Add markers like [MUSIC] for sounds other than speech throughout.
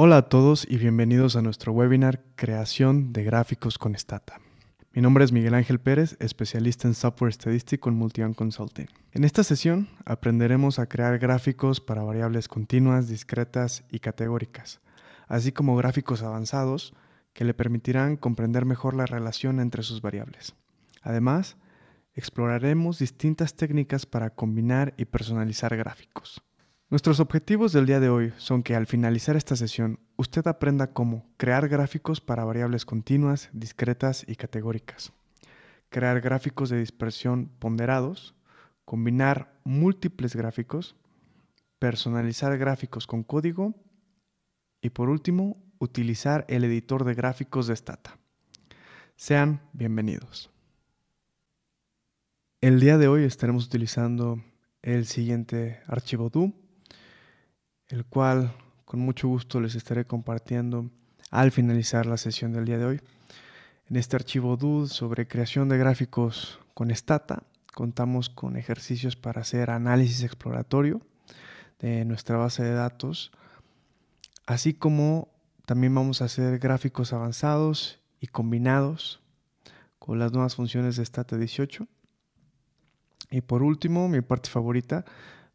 Hola a todos y bienvenidos a nuestro webinar Creación de gráficos con Stata. Mi nombre es Miguel Ángel Pérez, especialista en software estadístico en Multion Consulting. En esta sesión aprenderemos a crear gráficos para variables continuas, discretas y categóricas, así como gráficos avanzados que le permitirán comprender mejor la relación entre sus variables. Además, exploraremos distintas técnicas para combinar y personalizar gráficos. Nuestros objetivos del día de hoy son que al finalizar esta sesión usted aprenda cómo crear gráficos para variables continuas, discretas y categóricas, crear gráficos de dispersión ponderados, combinar múltiples gráficos, personalizar gráficos con código y por último, utilizar el editor de gráficos de Stata. Sean bienvenidos. El día de hoy estaremos utilizando el siguiente archivo do el cual con mucho gusto les estaré compartiendo al finalizar la sesión del día de hoy. En este archivo DUD sobre creación de gráficos con Stata, contamos con ejercicios para hacer análisis exploratorio de nuestra base de datos, así como también vamos a hacer gráficos avanzados y combinados con las nuevas funciones de Stata 18. Y por último, mi parte favorita,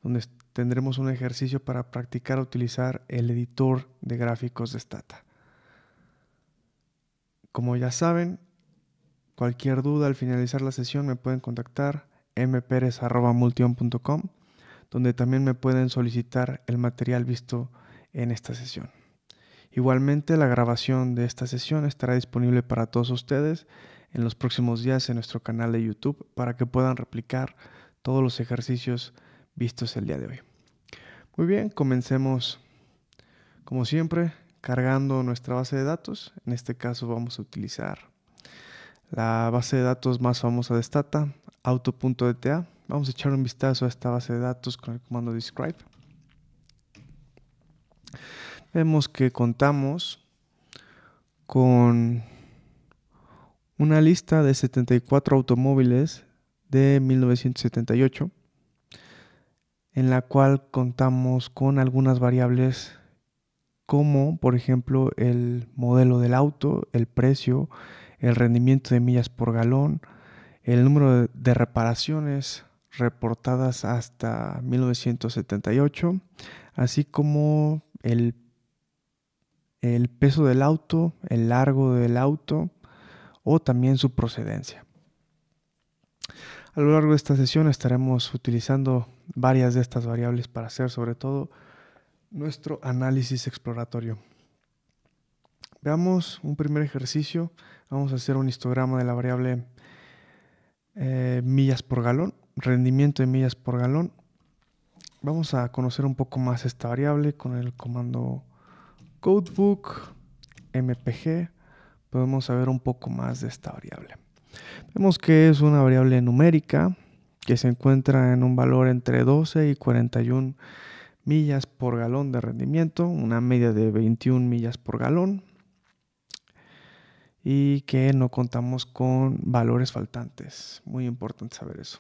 donde tendremos un ejercicio para practicar utilizar el editor de gráficos de Stata. Como ya saben, cualquier duda al finalizar la sesión me pueden contactar mperez.multion.com, donde también me pueden solicitar el material visto en esta sesión. Igualmente, la grabación de esta sesión estará disponible para todos ustedes en los próximos días en nuestro canal de YouTube para que puedan replicar todos los ejercicios vistos el día de hoy. Muy bien, comencemos como siempre cargando nuestra base de datos. En este caso vamos a utilizar la base de datos más famosa de Stata, auto.dta e Vamos a echar un vistazo a esta base de datos con el comando describe. Vemos que contamos con una lista de 74 automóviles de 1978 en la cual contamos con algunas variables como por ejemplo el modelo del auto, el precio, el rendimiento de millas por galón, el número de reparaciones reportadas hasta 1978, así como el, peso del auto, el largo del auto o también su procedencia. A lo largo de esta sesión estaremos utilizando varias de estas variables para hacer sobre todo nuestro análisis exploratorio. Veamos un primer ejercicio. Vamos a hacer un histograma de la variable eh, millas por galón, rendimiento de millas por galón. Vamos a conocer un poco más esta variable con el comando codebook mpg. Podemos saber un poco más de esta variable. Vemos que es una variable numérica que se encuentra en un valor entre 12 y 41 millas por galón de rendimiento, una media de 21 millas por galón, y que no contamos con valores faltantes. Muy importante saber eso.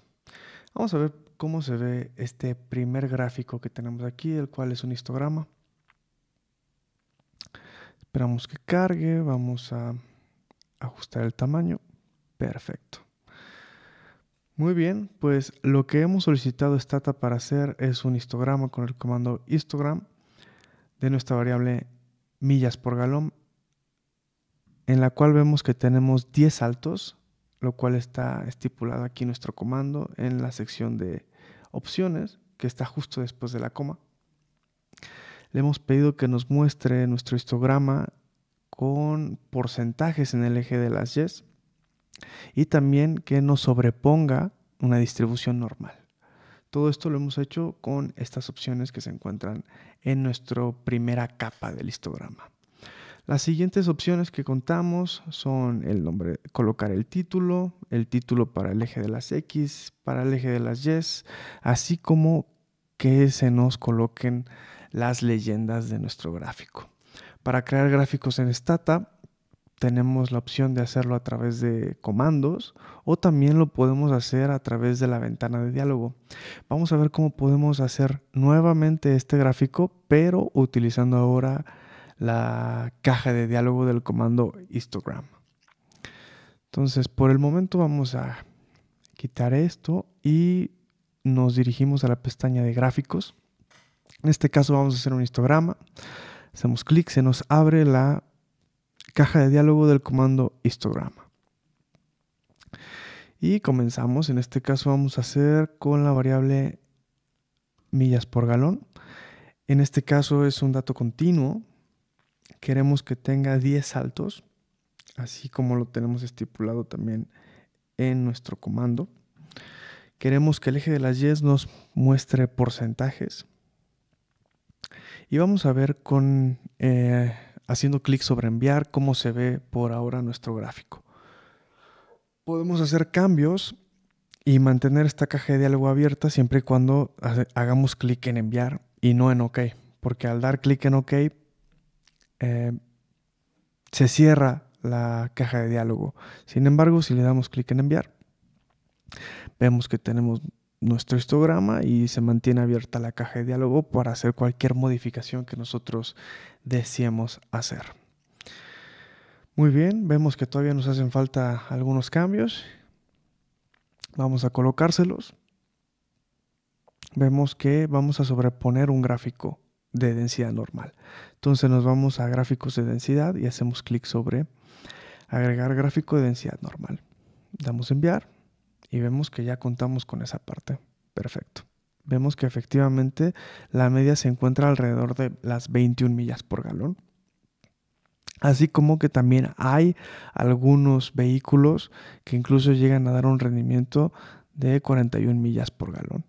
Vamos a ver cómo se ve este primer gráfico que tenemos aquí, el cual es un histograma. Esperamos que cargue, vamos a ajustar el tamaño. Perfecto. Muy bien, pues lo que hemos solicitado Stata para hacer es un histograma con el comando histogram de nuestra variable millas por galón, en la cual vemos que tenemos 10 saltos, lo cual está estipulado aquí nuestro comando en la sección de opciones, que está justo después de la coma. Le hemos pedido que nos muestre nuestro histograma con porcentajes en el eje de las yes y también que nos sobreponga una distribución normal. Todo esto lo hemos hecho con estas opciones que se encuentran en nuestra primera capa del histograma. Las siguientes opciones que contamos son el nombre, colocar el título, el título para el eje de las X, para el eje de las Y, así como que se nos coloquen las leyendas de nuestro gráfico. Para crear gráficos en Stata tenemos la opción de hacerlo a través de comandos o también lo podemos hacer a través de la ventana de diálogo. Vamos a ver cómo podemos hacer nuevamente este gráfico, pero utilizando ahora la caja de diálogo del comando histogram. Entonces, por el momento vamos a quitar esto y nos dirigimos a la pestaña de gráficos. En este caso vamos a hacer un histograma. Hacemos clic, se nos abre la caja de diálogo del comando histograma. Y comenzamos, en este caso vamos a hacer con la variable millas por galón. En este caso es un dato continuo. Queremos que tenga 10 saltos, así como lo tenemos estipulado también en nuestro comando. Queremos que el eje de las 10 nos muestre porcentajes. Y vamos a ver con eh, haciendo clic sobre enviar como se ve por ahora nuestro gráfico. Podemos hacer cambios y mantener esta caja de diálogo abierta siempre y cuando hagamos clic en enviar y no en OK, porque al dar clic en OK eh, se cierra la caja de diálogo. Sin embargo, si le damos clic en enviar, vemos que tenemos nuestro histograma y se mantiene abierta la caja de diálogo para hacer cualquier modificación que nosotros decíamos hacer. Muy bien, vemos que todavía nos hacen falta algunos cambios. Vamos a colocárselos. Vemos que vamos a sobreponer un gráfico de densidad normal. Entonces nos vamos a gráficos de densidad y hacemos clic sobre agregar gráfico de densidad normal. Damos enviar y vemos que ya contamos con esa parte. Perfecto vemos que efectivamente la media se encuentra alrededor de las 21 millas por galón. Así como que también hay algunos vehículos que incluso llegan a dar un rendimiento de 41 millas por galón.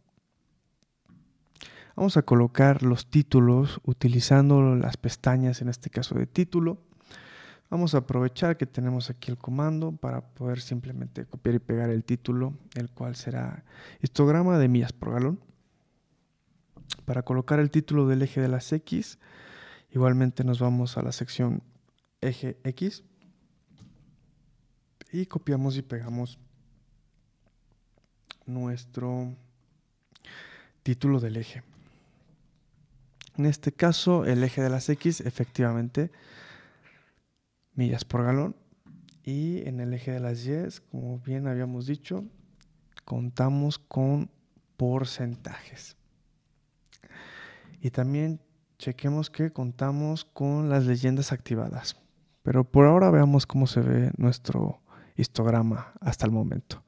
Vamos a colocar los títulos utilizando las pestañas, en este caso de título. Vamos a aprovechar que tenemos aquí el comando para poder simplemente copiar y pegar el título, el cual será histograma de millas por galón para colocar el título del eje de las X. Igualmente nos vamos a la sección eje X y copiamos y pegamos nuestro título del eje. En este caso, el eje de las X, efectivamente, millas por galón. Y en el eje de las Y, como bien habíamos dicho, contamos con porcentajes. Y también chequemos que contamos con las leyendas activadas. Pero por ahora veamos cómo se ve nuestro histograma hasta el momento.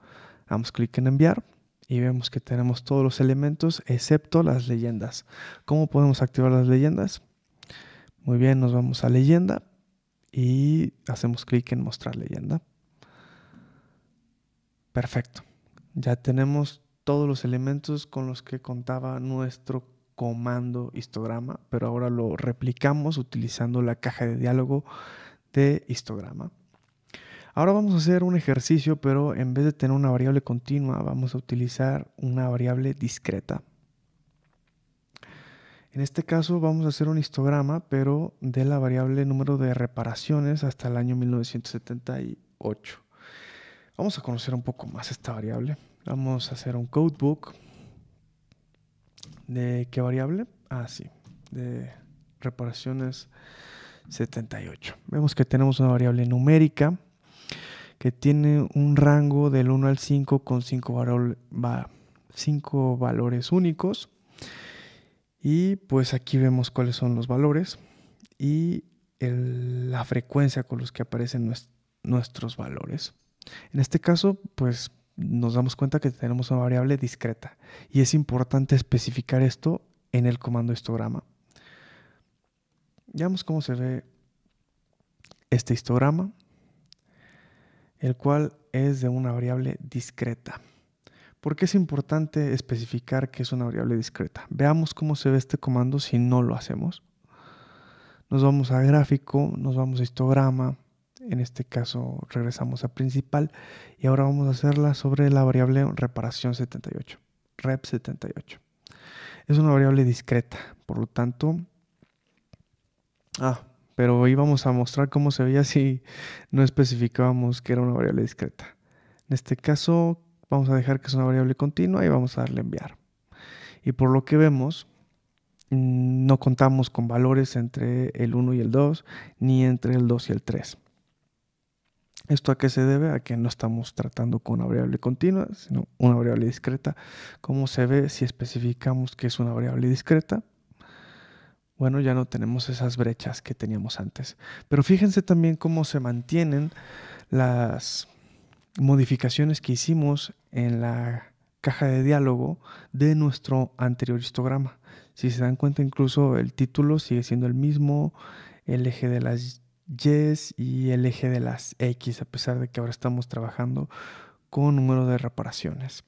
Damos clic en enviar y vemos que tenemos todos los elementos excepto las leyendas. ¿Cómo podemos activar las leyendas? Muy bien, nos vamos a leyenda y hacemos clic en mostrar leyenda. Perfecto. Ya tenemos todos los elementos con los que contaba nuestro comando histograma, pero ahora lo replicamos utilizando la caja de diálogo de histograma. Ahora vamos a hacer un ejercicio, pero en vez de tener una variable continua, vamos a utilizar una variable discreta. En este caso vamos a hacer un histograma, pero de la variable número de reparaciones hasta el año 1978. Vamos a conocer un poco más esta variable. Vamos a hacer un codebook ¿De qué variable? Ah, sí, de reparaciones 78. Vemos que tenemos una variable numérica que tiene un rango del 1 al 5 con 5 valores únicos. Y pues aquí vemos cuáles son los valores y la frecuencia con los que aparecen nuestros valores. En este caso, pues nos damos cuenta que tenemos una variable discreta y es importante especificar esto en el comando histograma. Veamos cómo se ve este histograma, el cual es de una variable discreta. ¿Por qué es importante especificar que es una variable discreta? Veamos cómo se ve este comando si no lo hacemos. Nos vamos a gráfico, nos vamos a histograma, en este caso regresamos a principal y ahora vamos a hacerla sobre la variable reparación 78, rep 78. Es una variable discreta, por lo tanto... Ah, pero íbamos a mostrar cómo se veía si no especificábamos que era una variable discreta. En este caso vamos a dejar que es una variable continua y vamos a darle enviar. Y por lo que vemos, mm, no contamos con valores entre el 1 y el 2, ni entre el 2 y el 3. ¿Esto a qué se debe? A que no estamos tratando con una variable continua, sino una variable discreta. ¿Cómo se ve si especificamos que es una variable discreta? Bueno, ya no tenemos esas brechas que teníamos antes. Pero fíjense también cómo se mantienen las modificaciones que hicimos en la caja de diálogo de nuestro anterior histograma. Si se dan cuenta, incluso el título sigue siendo el mismo, el eje de las Yes y el eje de las X, a pesar de que ahora estamos trabajando con número de reparaciones.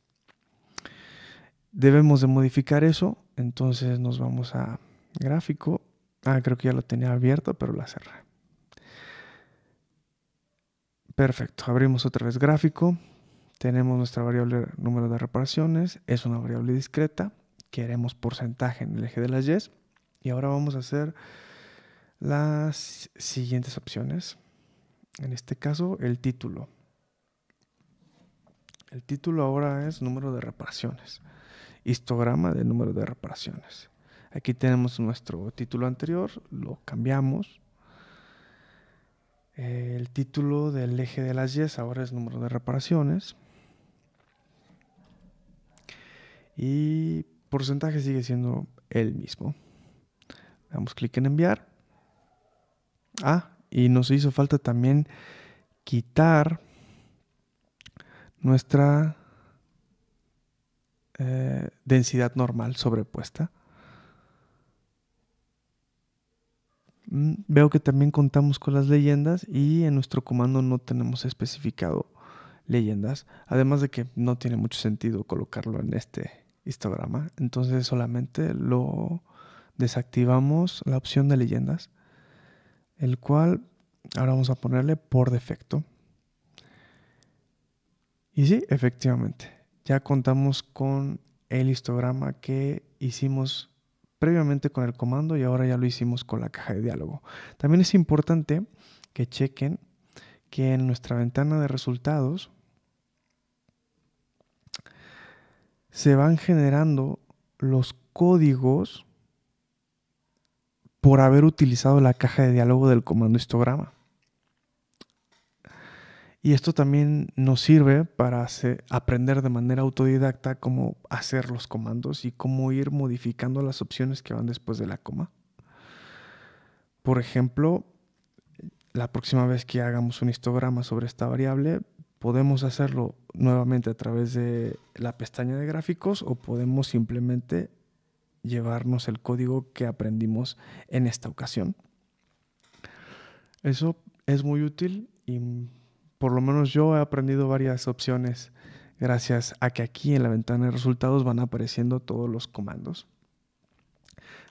Debemos de modificar eso, entonces nos vamos a gráfico. Ah, creo que ya lo tenía abierto, pero la cerré. Perfecto, abrimos otra vez gráfico. Tenemos nuestra variable número de reparaciones, es una variable discreta. Queremos porcentaje en el eje de las Y. Y ahora vamos a hacer las siguientes opciones. En este caso, el título. El título ahora es número de reparaciones. Histograma de número de reparaciones. Aquí tenemos nuestro título anterior, lo cambiamos. El título del eje de las 10 ahora es número de reparaciones. Y porcentaje sigue siendo el mismo. Damos clic en enviar. Ah, y nos hizo falta también quitar nuestra eh, densidad normal sobrepuesta. Mm, veo que también contamos con las leyendas y en nuestro comando no tenemos especificado leyendas, además de que no tiene mucho sentido colocarlo en este histograma, entonces solamente lo desactivamos la opción de leyendas el cual ahora vamos a ponerle por defecto. Y sí, efectivamente, ya contamos con el histograma que hicimos previamente con el comando y ahora ya lo hicimos con la caja de diálogo. También es importante que chequen que en nuestra ventana de resultados se van generando los códigos por haber utilizado la caja de diálogo del comando histograma. Y esto también nos sirve para aprender de manera autodidacta cómo hacer los comandos y cómo ir modificando las opciones que van después de la coma. Por ejemplo, la próxima vez que hagamos un histograma sobre esta variable, podemos hacerlo nuevamente a través de la pestaña de gráficos o podemos simplemente llevarnos el código que aprendimos en esta ocasión. Eso es muy útil y por lo menos yo he aprendido varias opciones gracias a que aquí en la ventana de resultados van apareciendo todos los comandos.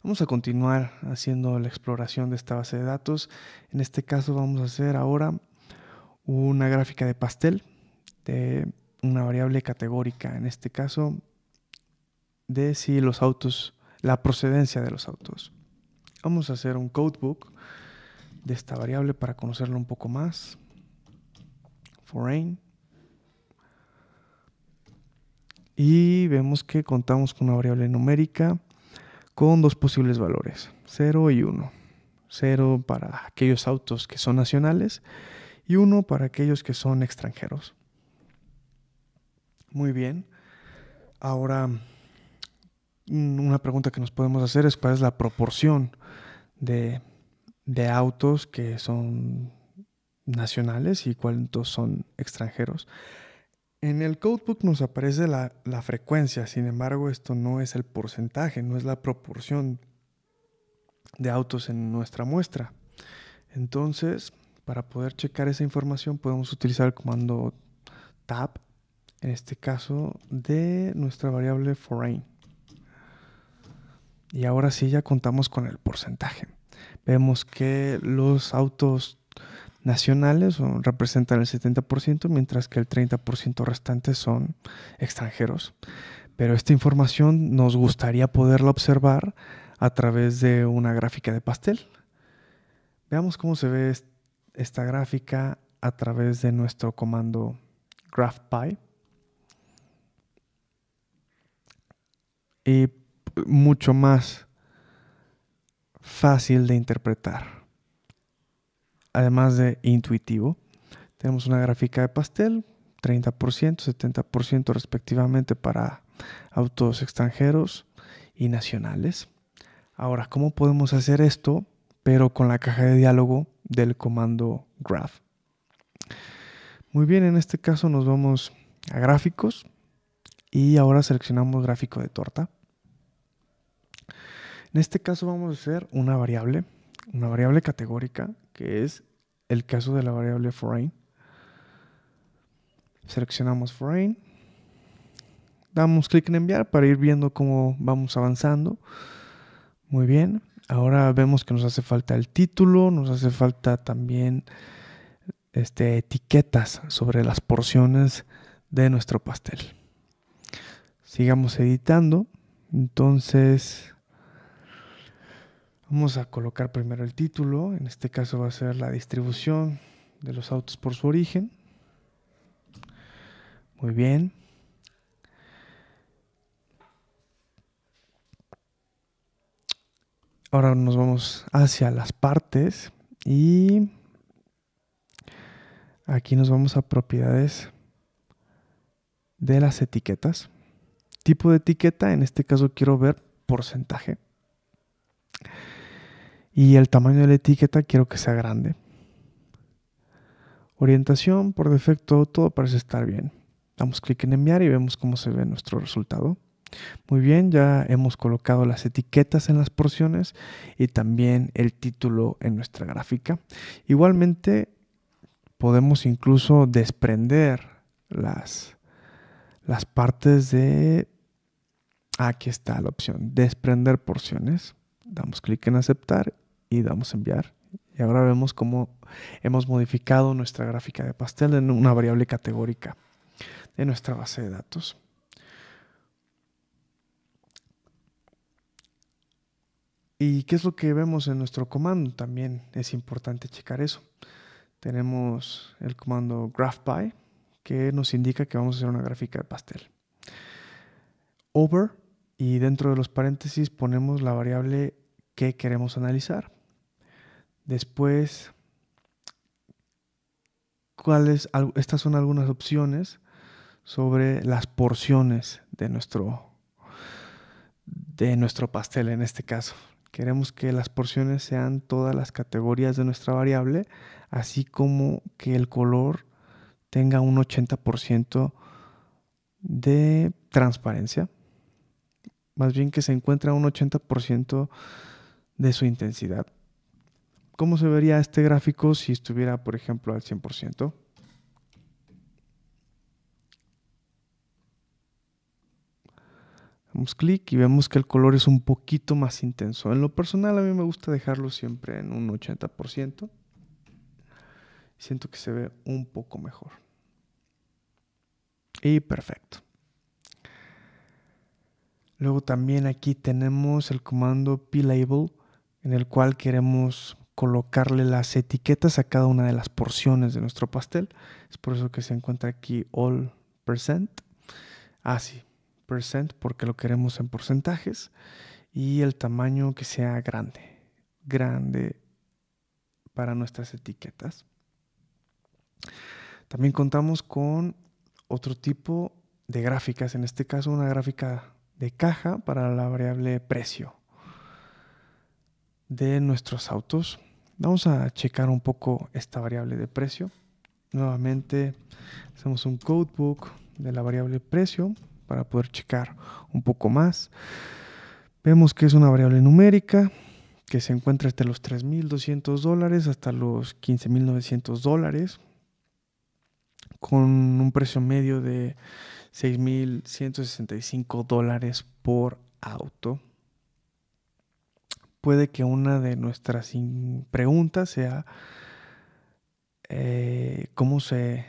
Vamos a continuar haciendo la exploración de esta base de datos. En este caso vamos a hacer ahora una gráfica de pastel de una variable categórica, en este caso de si los autos la procedencia de los autos. Vamos a hacer un codebook de esta variable para conocerla un poco más. Foreign. Y vemos que contamos con una variable numérica con dos posibles valores, 0 y 1. 0 para aquellos autos que son nacionales y 1 para aquellos que son extranjeros. Muy bien. Ahora una pregunta que nos podemos hacer es cuál es la proporción de, autos que son nacionales y cuántos son extranjeros. En el codebook nos aparece la, la, frecuencia, sin embargo esto no es el porcentaje, no es la proporción de autos en nuestra muestra. Entonces, para poder checar esa información podemos utilizar el comando tab, en este caso de nuestra variable foreign. Y ahora sí ya contamos con el porcentaje. Vemos que los autos nacionales representan el 70%, mientras que el 30% restante son extranjeros. Pero esta información nos gustaría poderla observar a través de una gráfica de pastel. Veamos cómo se ve esta gráfica a través de nuestro comando GraphPy. Y mucho más fácil de interpretar. Además de intuitivo, tenemos una gráfica de pastel, 30%, 70% respectivamente para autos extranjeros y nacionales. Ahora, ¿cómo podemos hacer esto pero con la caja de diálogo del comando graph? Muy bien, en este caso nos vamos a gráficos y ahora seleccionamos gráfico de torta. En este caso vamos a hacer una variable, una variable categórica, que es el caso de la variable foreign. Seleccionamos foreign. Damos clic en enviar para ir viendo cómo vamos avanzando. Muy bien. Ahora vemos que nos hace falta el título, nos hace falta también este, etiquetas sobre las porciones de nuestro pastel. Sigamos editando. Entonces Vamos a colocar primero el título, en este caso va a ser la distribución de los autos por su origen. Muy bien. Ahora nos vamos hacia las partes y aquí nos vamos a propiedades de las etiquetas. Tipo de etiqueta, en este caso quiero ver porcentaje. Y el tamaño de la etiqueta quiero que sea grande. Orientación, por defecto, todo parece estar bien. Damos clic en enviar y vemos cómo se ve nuestro resultado. Muy bien, ya hemos colocado las etiquetas en las porciones y también el título en nuestra gráfica. Igualmente, podemos incluso desprender las, las partes de... Aquí está la opción, desprender porciones. Damos clic en aceptar y damos enviar. Y ahora vemos cómo hemos modificado nuestra gráfica de pastel en una variable categórica de nuestra base de datos. ¿Y qué es lo que vemos en nuestro comando? También es importante checar eso. Tenemos el comando graphby que nos indica que vamos a hacer una gráfica de pastel. Over y dentro de los paréntesis ponemos la variable que queremos analizar. Después, Estas son algunas opciones sobre las porciones de nuestro, de nuestro pastel en este caso. Queremos que las porciones sean todas las categorías de nuestra variable, así como que el color tenga un 80% de transparencia. Más bien que se encuentra un 80% de su intensidad. ¿Cómo se vería este gráfico si estuviera, por ejemplo, al 100%? Damos clic y vemos que el color es un poquito más intenso. En lo personal a mí me gusta dejarlo siempre en un 80%. Siento que se ve un poco mejor. Y perfecto. Luego también aquí tenemos el comando P-Label, en el cual queremos colocarle las etiquetas a cada una de las porciones de nuestro pastel. Es por eso que se encuentra aquí all percent. Así, ah, sí, percent porque lo queremos en porcentajes y el tamaño que sea grande. Grande para nuestras etiquetas. También contamos con otro tipo de gráficas, en este caso una gráfica de caja para la variable precio de nuestros autos. Vamos a checar un poco esta variable de precio. Nuevamente hacemos un codebook de la variable precio para poder checar un poco más. Vemos que es una variable numérica que se encuentra entre los 3.200 dólares hasta los 15.900 dólares con un precio medio de 6.165 dólares por auto puede que una de nuestras preguntas sea eh, cómo se,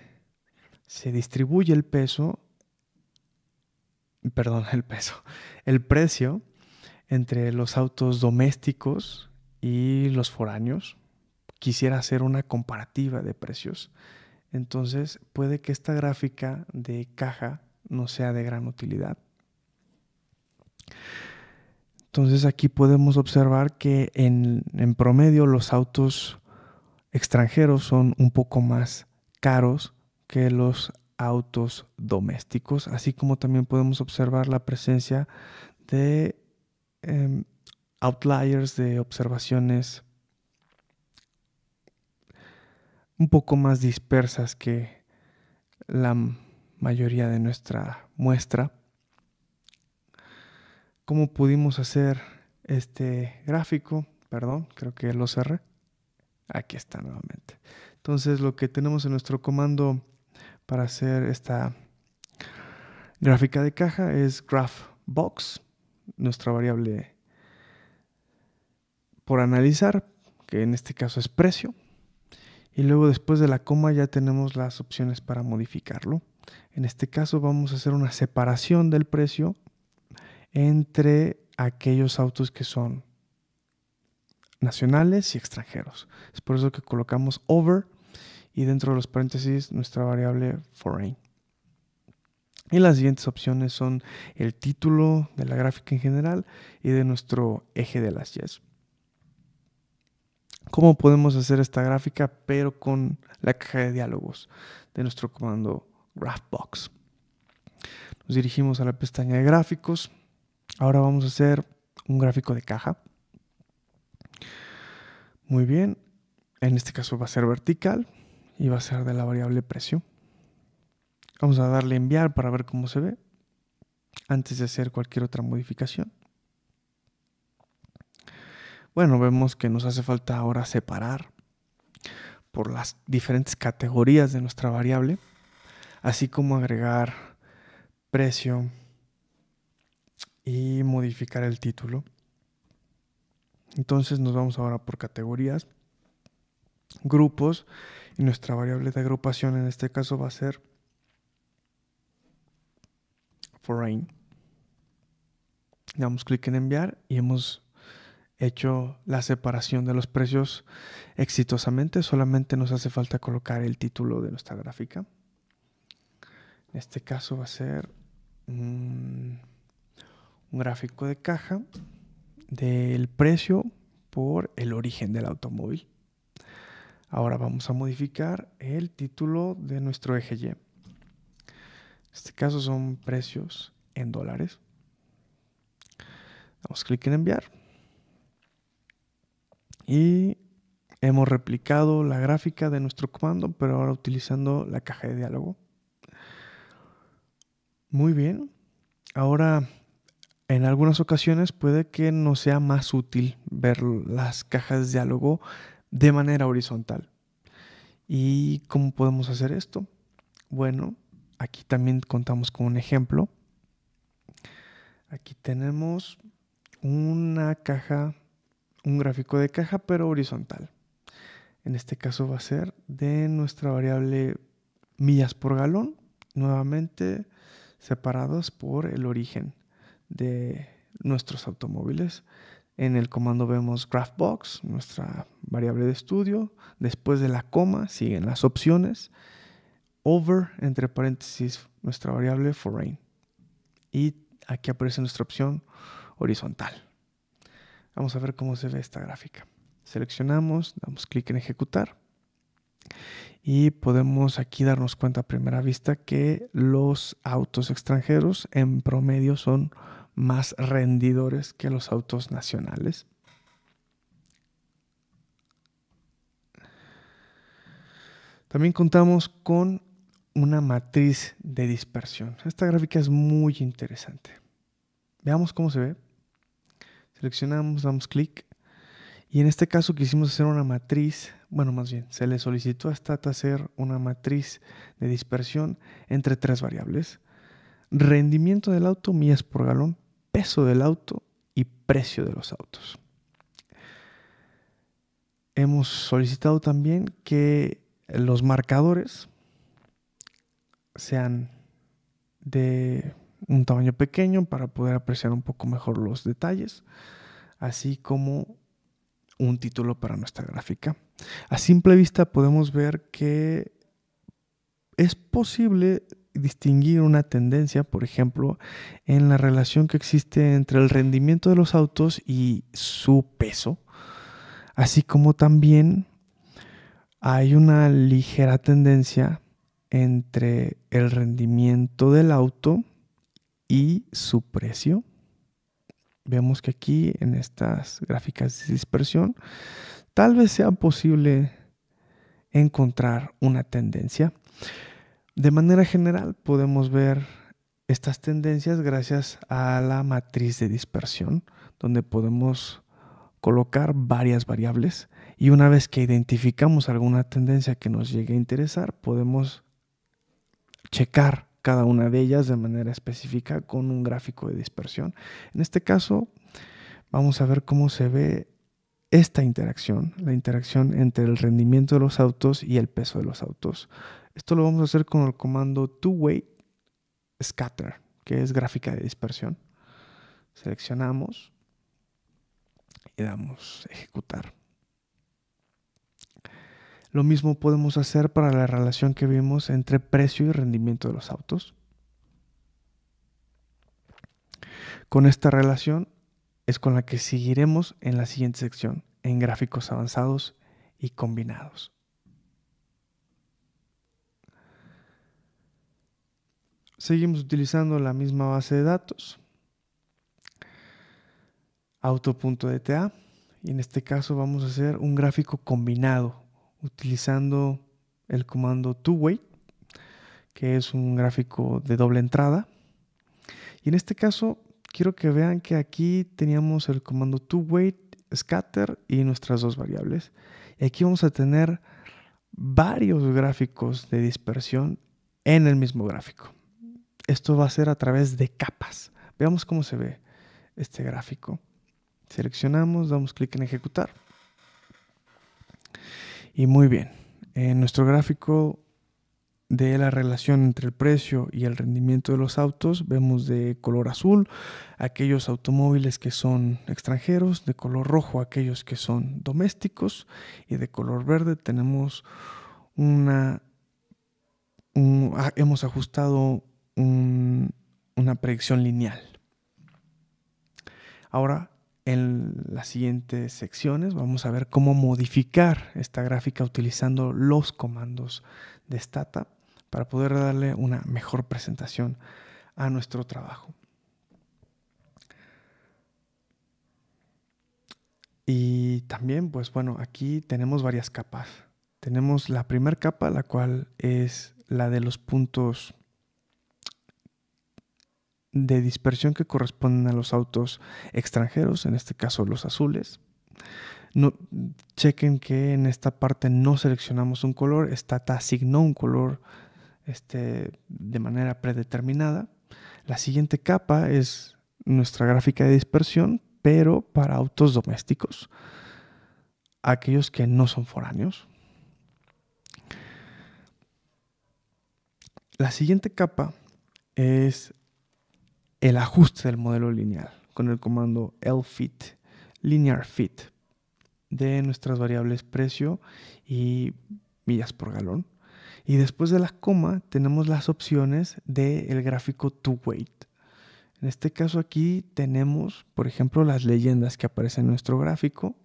se distribuye el peso, perdón, [LAUGHS] el peso, el precio entre los autos domésticos y los foráneos. Quisiera hacer una comparativa de precios. Entonces puede que esta gráfica de caja no sea de gran utilidad. Entonces aquí podemos observar que en, promedio los autos extranjeros son un poco más caros que los autos domésticos, así como también podemos observar la presencia de em, outliers, de observaciones un poco más dispersas que la mayoría de nuestra muestra cómo pudimos hacer este gráfico. Perdón, creo que lo cerré. Aquí está nuevamente. Entonces lo que tenemos en nuestro comando para hacer esta gráfica de caja es graphbox, nuestra variable por analizar, que en este caso es precio. Y luego después de la coma ya tenemos las opciones para modificarlo. En este caso vamos a hacer una separación del precio entre aquellos autos que son nacionales y extranjeros. Es por eso que colocamos over y dentro de los paréntesis nuestra variable foreign. Y las siguientes opciones son el título de la gráfica en general y de nuestro eje de las yes. ¿Cómo podemos hacer esta gráfica pero con la caja de diálogos de nuestro comando Graphbox? Nos dirigimos a la pestaña de gráficos, Ahora vamos a hacer un gráfico de caja. Muy bien. En este caso va a ser vertical y va a ser de la variable precio. Vamos a darle enviar para ver cómo se ve antes de hacer cualquier otra modificación. Bueno, vemos que nos hace falta ahora separar por las diferentes categorías de nuestra variable, así como agregar precio, y modificar el título. Entonces nos vamos ahora por categorías, grupos y nuestra variable de agrupación en este caso va a ser foreign. Damos clic en enviar y hemos hecho la separación de los precios exitosamente. Solamente nos hace falta colocar el título de nuestra gráfica. En este caso va a ser... Mm, un gráfico de caja del precio por el origen del automóvil. Ahora vamos a modificar el título de nuestro eje Y. En este caso son precios en dólares. Damos clic en enviar. Y hemos replicado la gráfica de nuestro comando, pero ahora utilizando la caja de diálogo. Muy bien. Ahora en algunas ocasiones puede que no sea más útil ver las cajas de diálogo de manera horizontal. ¿Y cómo podemos hacer esto? Bueno, aquí también contamos con un ejemplo. Aquí tenemos una caja, un gráfico de caja, pero horizontal. En este caso va a ser de nuestra variable millas por galón, nuevamente separadas por el origen de nuestros automóviles. En el comando vemos GraphBox, nuestra variable de estudio. Después de la coma siguen las opciones. Over, entre paréntesis, nuestra variable foreign. Y aquí aparece nuestra opción horizontal. Vamos a ver cómo se ve esta gráfica. Seleccionamos, damos clic en ejecutar. Y podemos aquí darnos cuenta a primera vista que los autos extranjeros en promedio son más rendidores que los autos nacionales. También contamos con una matriz de dispersión. Esta gráfica es muy interesante. Veamos cómo se ve. Seleccionamos, damos clic. Y en este caso quisimos hacer una matriz bueno, más bien, se le solicitó a Stat hacer una matriz de dispersión entre tres variables, rendimiento del auto, millas por galón, peso del auto y precio de los autos. Hemos solicitado también que los marcadores sean de un tamaño pequeño para poder apreciar un poco mejor los detalles, así como un título para nuestra gráfica. A simple vista podemos ver que es posible distinguir una tendencia, por ejemplo, en la relación que existe entre el rendimiento de los autos y su peso, así como también hay una ligera tendencia entre el rendimiento del auto y su precio. Vemos que aquí en estas gráficas de dispersión tal vez sea posible encontrar una tendencia. De manera general podemos ver estas tendencias gracias a la matriz de dispersión, donde podemos colocar varias variables y una vez que identificamos alguna tendencia que nos llegue a interesar, podemos checar cada una de ellas de manera específica con un gráfico de dispersión. En este caso, vamos a ver cómo se ve esta interacción, la interacción entre el rendimiento de los autos y el peso de los autos. Esto lo vamos a hacer con el comando two-way scatter, que es gráfica de dispersión. Seleccionamos y damos ejecutar. Lo mismo podemos hacer para la relación que vimos entre precio y rendimiento de los autos. Con esta relación es con la que seguiremos en la siguiente sección, en gráficos avanzados y combinados. Seguimos utilizando la misma base de datos, auto.dta, y en este caso vamos a hacer un gráfico combinado utilizando el comando two-way, que es un gráfico de doble entrada. Y en este caso quiero que vean que aquí teníamos el comando weight scatter y nuestras dos variables. Y aquí vamos a tener varios gráficos de dispersión en el mismo gráfico. Esto va a ser a través de capas. Veamos cómo se ve este gráfico. Seleccionamos, damos clic en ejecutar. Y muy bien, en nuestro gráfico de la relación entre el precio y el rendimiento de los autos, vemos de color azul aquellos automóviles que son extranjeros, de color rojo aquellos que son domésticos y de color verde tenemos una... hemos ajustado una predicción lineal. Ahora, en las siguientes secciones vamos a ver cómo modificar esta gráfica utilizando los comandos de Stata para poder darle una mejor presentación a nuestro trabajo. Y también, pues bueno, aquí tenemos varias capas. Tenemos la primera capa, la cual es la de los puntos de dispersión que corresponden a los autos extranjeros, en este caso los azules. No, chequen que en esta parte no seleccionamos un color, esta asignó un color este, de manera predeterminada. La siguiente capa es nuestra gráfica de dispersión, pero para autos domésticos, aquellos que no son foráneos. La siguiente capa es el ajuste del modelo lineal con el comando lfit, linear fit, de nuestras variables precio y millas por galón. Y después de la coma tenemos las opciones del gráfico to weight. En este caso aquí tenemos, por ejemplo, las leyendas que aparecen en nuestro gráfico,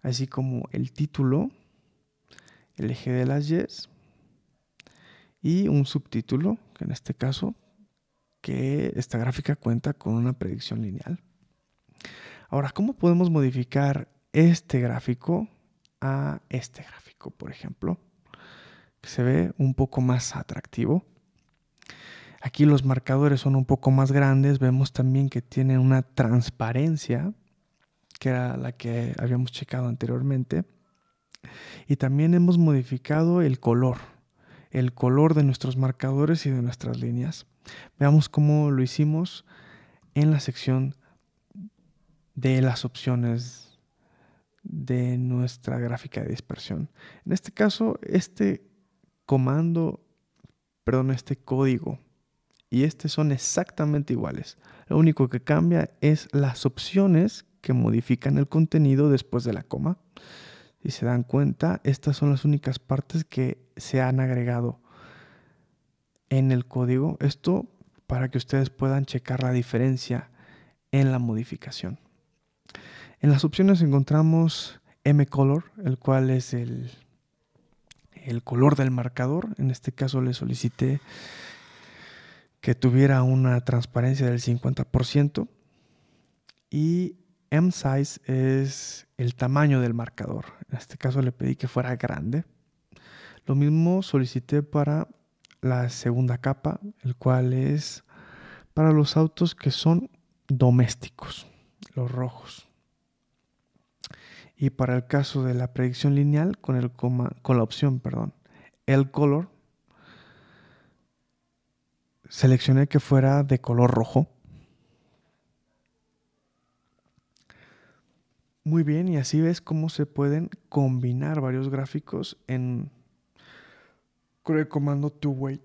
así como el título, el eje de las yes y un subtítulo, que en este caso, que esta gráfica cuenta con una predicción lineal. Ahora, ¿cómo podemos modificar este gráfico a este gráfico, por ejemplo? se ve un poco más atractivo. Aquí los marcadores son un poco más grandes, vemos también que tienen una transparencia, que era la que habíamos checado anteriormente. Y también hemos modificado el color, el color de nuestros marcadores y de nuestras líneas. Veamos cómo lo hicimos en la sección de las opciones de nuestra gráfica de dispersión. En este caso, este comando, perdón, este código y este son exactamente iguales. Lo único que cambia es las opciones que modifican el contenido después de la coma. Si se dan cuenta, estas son las únicas partes que se han agregado en el código. Esto para que ustedes puedan checar la diferencia en la modificación. En las opciones encontramos mcolor, el cual es el el color del marcador. En este caso le solicité que tuviera una transparencia del 50%. Y M-Size es el tamaño del marcador. En este caso le pedí que fuera grande. Lo mismo solicité para la segunda capa, el cual es para los autos que son domésticos, los rojos y para el caso de la predicción lineal con, el con la opción, perdón, el color, seleccioné que fuera de color rojo. Muy bien, y así ves cómo se pueden combinar varios gráficos en con el comando to wait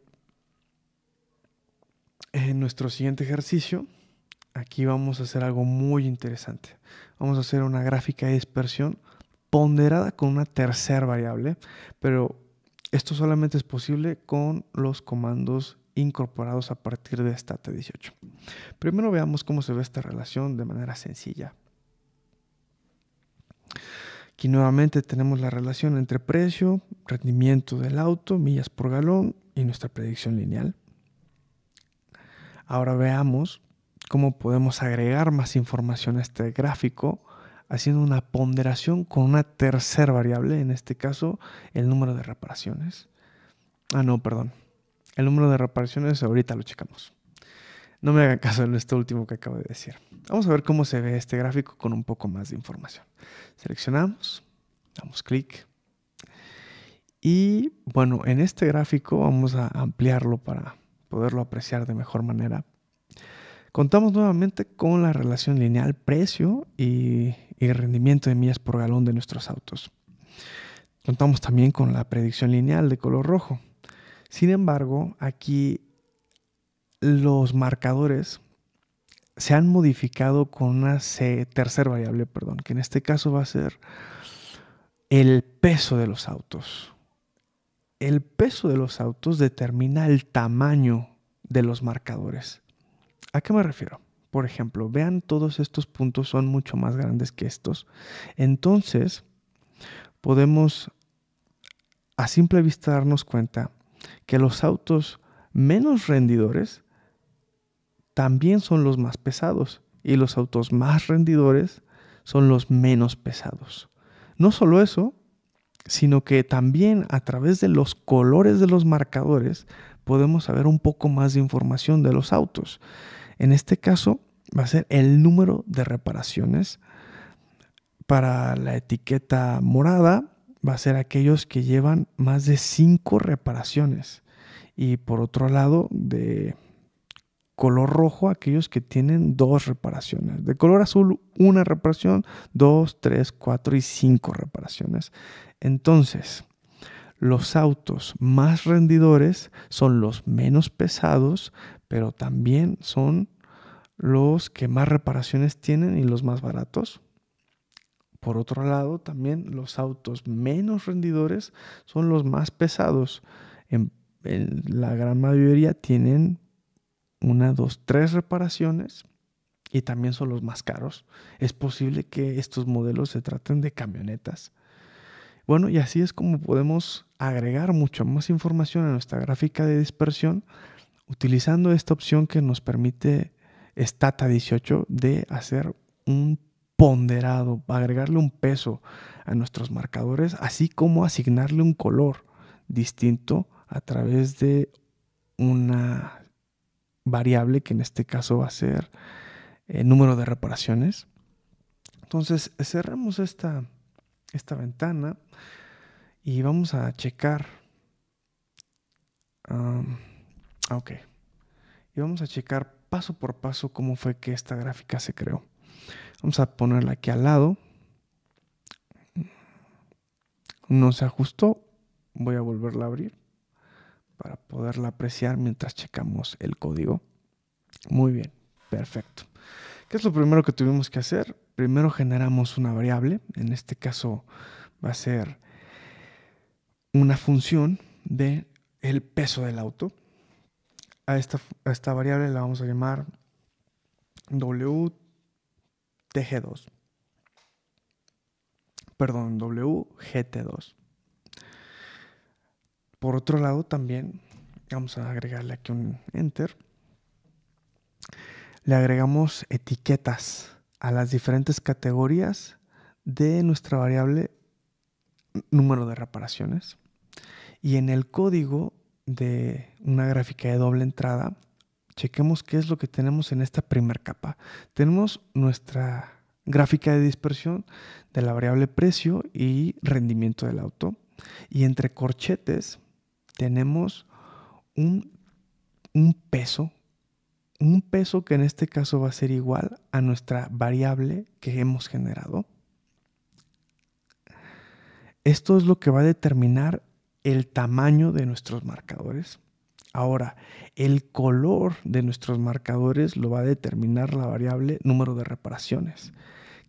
En eh, nuestro siguiente ejercicio Aquí vamos a hacer algo muy interesante. Vamos a hacer una gráfica de dispersión ponderada con una tercera variable, pero esto solamente es posible con los comandos incorporados a partir de STAT18. Primero veamos cómo se ve esta relación de manera sencilla. Aquí nuevamente tenemos la relación entre precio, rendimiento del auto, millas por galón y nuestra predicción lineal. Ahora veamos cómo podemos agregar más información a este gráfico haciendo una ponderación con una tercera variable, en este caso el número de reparaciones. Ah, no, perdón. El número de reparaciones ahorita lo checamos. No me hagan caso en este último que acabo de decir. Vamos a ver cómo se ve este gráfico con un poco más de información. Seleccionamos, damos clic. Y bueno, en este gráfico vamos a ampliarlo para poderlo apreciar de mejor manera. Contamos nuevamente con la relación lineal precio y, rendimiento de millas por galón de nuestros autos. Contamos también con la predicción lineal de color rojo. Sin embargo, aquí los marcadores se han modificado con una tercera variable, perdón, que en este caso va a ser el peso de los autos. El peso de los autos determina el tamaño de los marcadores. ¿A qué me refiero? Por ejemplo, vean todos estos puntos son mucho más grandes que estos. Entonces, podemos a simple vista darnos cuenta que los autos menos rendidores también son los más pesados y los autos más rendidores son los menos pesados. No solo eso, sino que también a través de los colores de los marcadores podemos saber un poco más de información de los autos. En este caso va a ser el número de reparaciones. Para la etiqueta morada va a ser aquellos que llevan más de cinco reparaciones. Y por otro lado, de color rojo, aquellos que tienen dos reparaciones. De color azul, una reparación, dos, tres, cuatro y cinco reparaciones. Entonces, los autos más rendidores son los menos pesados, pero también son los que más reparaciones tienen y los más baratos. Por otro lado, también los autos menos rendidores son los más pesados. En, la gran mayoría tienen una, dos, tres reparaciones y también son los más caros. Es posible que estos modelos se traten de camionetas. Bueno, y así es como podemos agregar mucha más información a nuestra gráfica de dispersión utilizando esta opción que nos permite Stata 18 de hacer un ponderado, agregarle un peso a nuestros marcadores, así como asignarle un color distinto a través de una variable que en este caso va a ser el eh, número de reparaciones. Entonces cerramos esta, esta ventana y vamos a checar. Um, Ok. Y vamos a checar paso por paso cómo fue que esta gráfica se creó. Vamos a ponerla aquí al lado. No se ajustó. Voy a volverla a abrir para poderla apreciar mientras checamos el código. Muy bien, perfecto. ¿Qué es lo primero que tuvimos que hacer? Primero generamos una variable, en este caso va a ser una función de el peso del auto a esta, variable la vamos a llamar WTG2. Perdón, WGT2. Por otro lado, también vamos a agregarle aquí un enter. Le agregamos etiquetas a las diferentes categorías de nuestra variable número de reparaciones. Y en el código de una gráfica de doble entrada, chequemos qué es lo que tenemos en esta primera capa. Tenemos nuestra gráfica de dispersión de la variable precio y rendimiento del auto. Y entre corchetes tenemos un, un, peso, un peso que en este caso va a ser igual a nuestra variable que hemos generado. Esto es lo que va a determinar el tamaño de nuestros marcadores. Ahora, el color de nuestros marcadores lo va a determinar la variable número de reparaciones.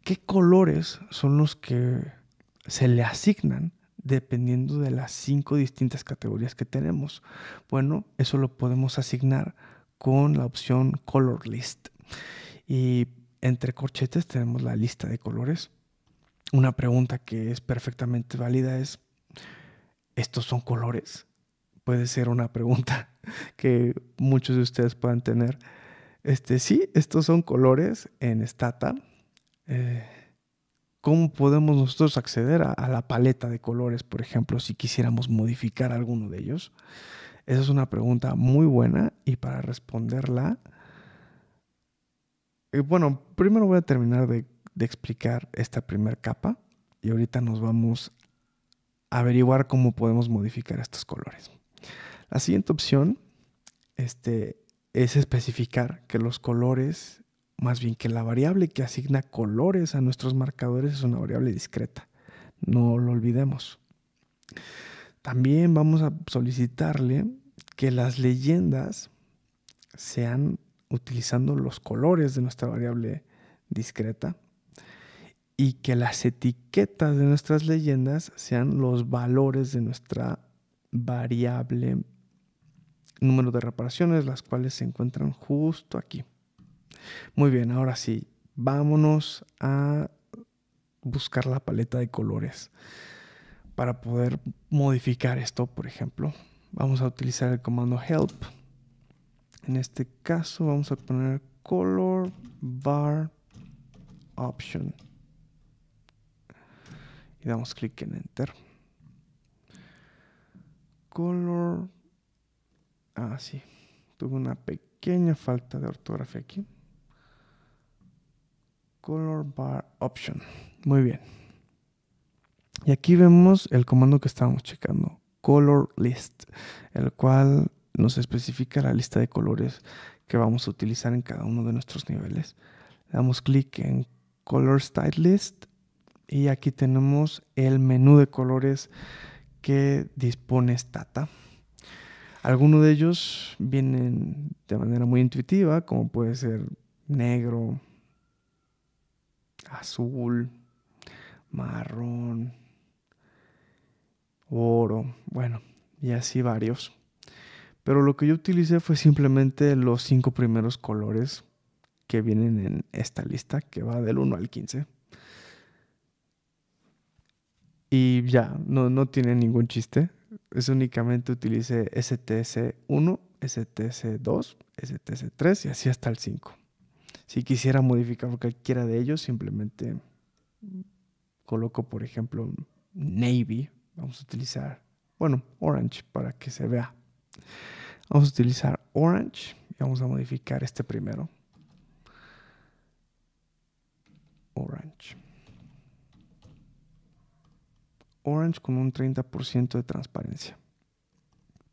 ¿Qué colores son los que se le asignan dependiendo de las cinco distintas categorías que tenemos? Bueno, eso lo podemos asignar con la opción Color List. Y entre corchetes tenemos la lista de colores. Una pregunta que es perfectamente válida es, ¿estos son colores? Puede ser una pregunta [LAUGHS] que muchos de ustedes puedan tener. Este, sí, estos son colores en Stata. Eh, ¿Cómo podemos nosotros acceder a, la paleta de colores, por ejemplo, si quisiéramos modificar alguno de ellos? Esa es una pregunta muy buena y para responderla, eh, bueno, primero voy a terminar de, de explicar esta primera capa y ahorita nos vamos averiguar cómo podemos modificar estos colores. La siguiente opción este, es especificar que los colores, más bien que la variable que asigna colores a nuestros marcadores es una variable discreta. No lo olvidemos. También vamos a solicitarle que las leyendas sean utilizando los colores de nuestra variable discreta y que las etiquetas de nuestras leyendas sean los valores de nuestra variable número de reparaciones, las cuales se encuentran justo aquí. Muy bien, ahora sí, vámonos a buscar la paleta de colores para poder modificar esto, por ejemplo. Vamos a utilizar el comando help. En este caso vamos a poner color bar option y damos clic en enter. Color. Ah, sí. Tuve una pequeña falta de ortografía aquí. Color bar option. Muy bien. Y aquí vemos el comando que estábamos checando. Color list. El cual nos especifica la lista de colores que vamos a utilizar en cada uno de nuestros niveles. damos clic en Color Style List y aquí tenemos el menú de colores que dispone Stata. Algunos de ellos vienen de manera muy intuitiva, como puede ser negro, azul, marrón, oro, bueno, y así varios. Pero lo que yo utilicé fue simplemente los cinco primeros colores que vienen en esta lista, que va del 1 al 15. Y ya, no, tiene ningún chiste. Es únicamente utilice STS1, STS2, STS3 y así hasta el 5. Si quisiera modificar cualquiera de ellos, simplemente coloco, por ejemplo, Navy. Vamos a utilizar, bueno, Orange para que se vea. Vamos a utilizar Orange y vamos a modificar este primero. Orange. Orange con un 30% de transparencia.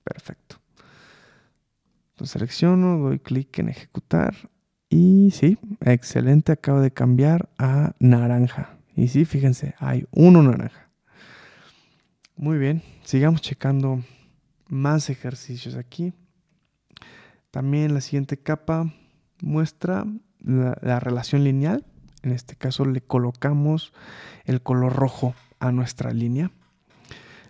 Perfecto. Entonces selecciono, doy clic en ejecutar y sí, excelente, acabo de cambiar a naranja. Y sí, fíjense, hay uno naranja. Muy bien, sigamos checando más ejercicios aquí. También la siguiente capa muestra la relación lineal. En este caso le colocamos el color rojo a nuestra línea.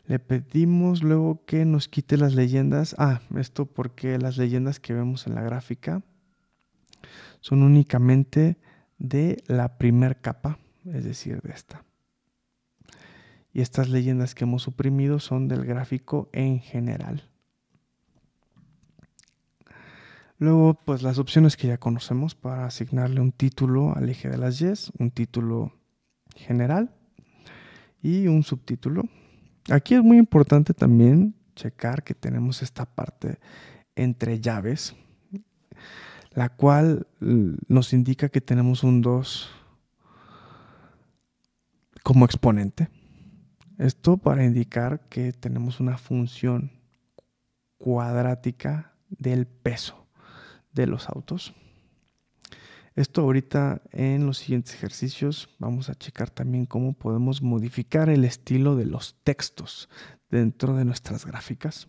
Le pedimos luego que nos quite las leyendas. Ah, esto porque las leyendas que vemos en la gráfica son únicamente de la primer capa, es decir, de esta. Y estas leyendas que hemos suprimido son del gráfico en general. Luego, pues las opciones que ya conocemos para asignarle un título al eje de las yes, un título general y un subtítulo. Aquí es muy importante también checar que tenemos esta parte entre llaves, la cual mm, nos indica que tenemos un 2 como exponente. Esto para indicar que tenemos una función cuadrática del peso de los autos. Esto ahorita en los siguientes ejercicios vamos a checar también cómo podemos modificar el estilo de los textos dentro de nuestras gráficas.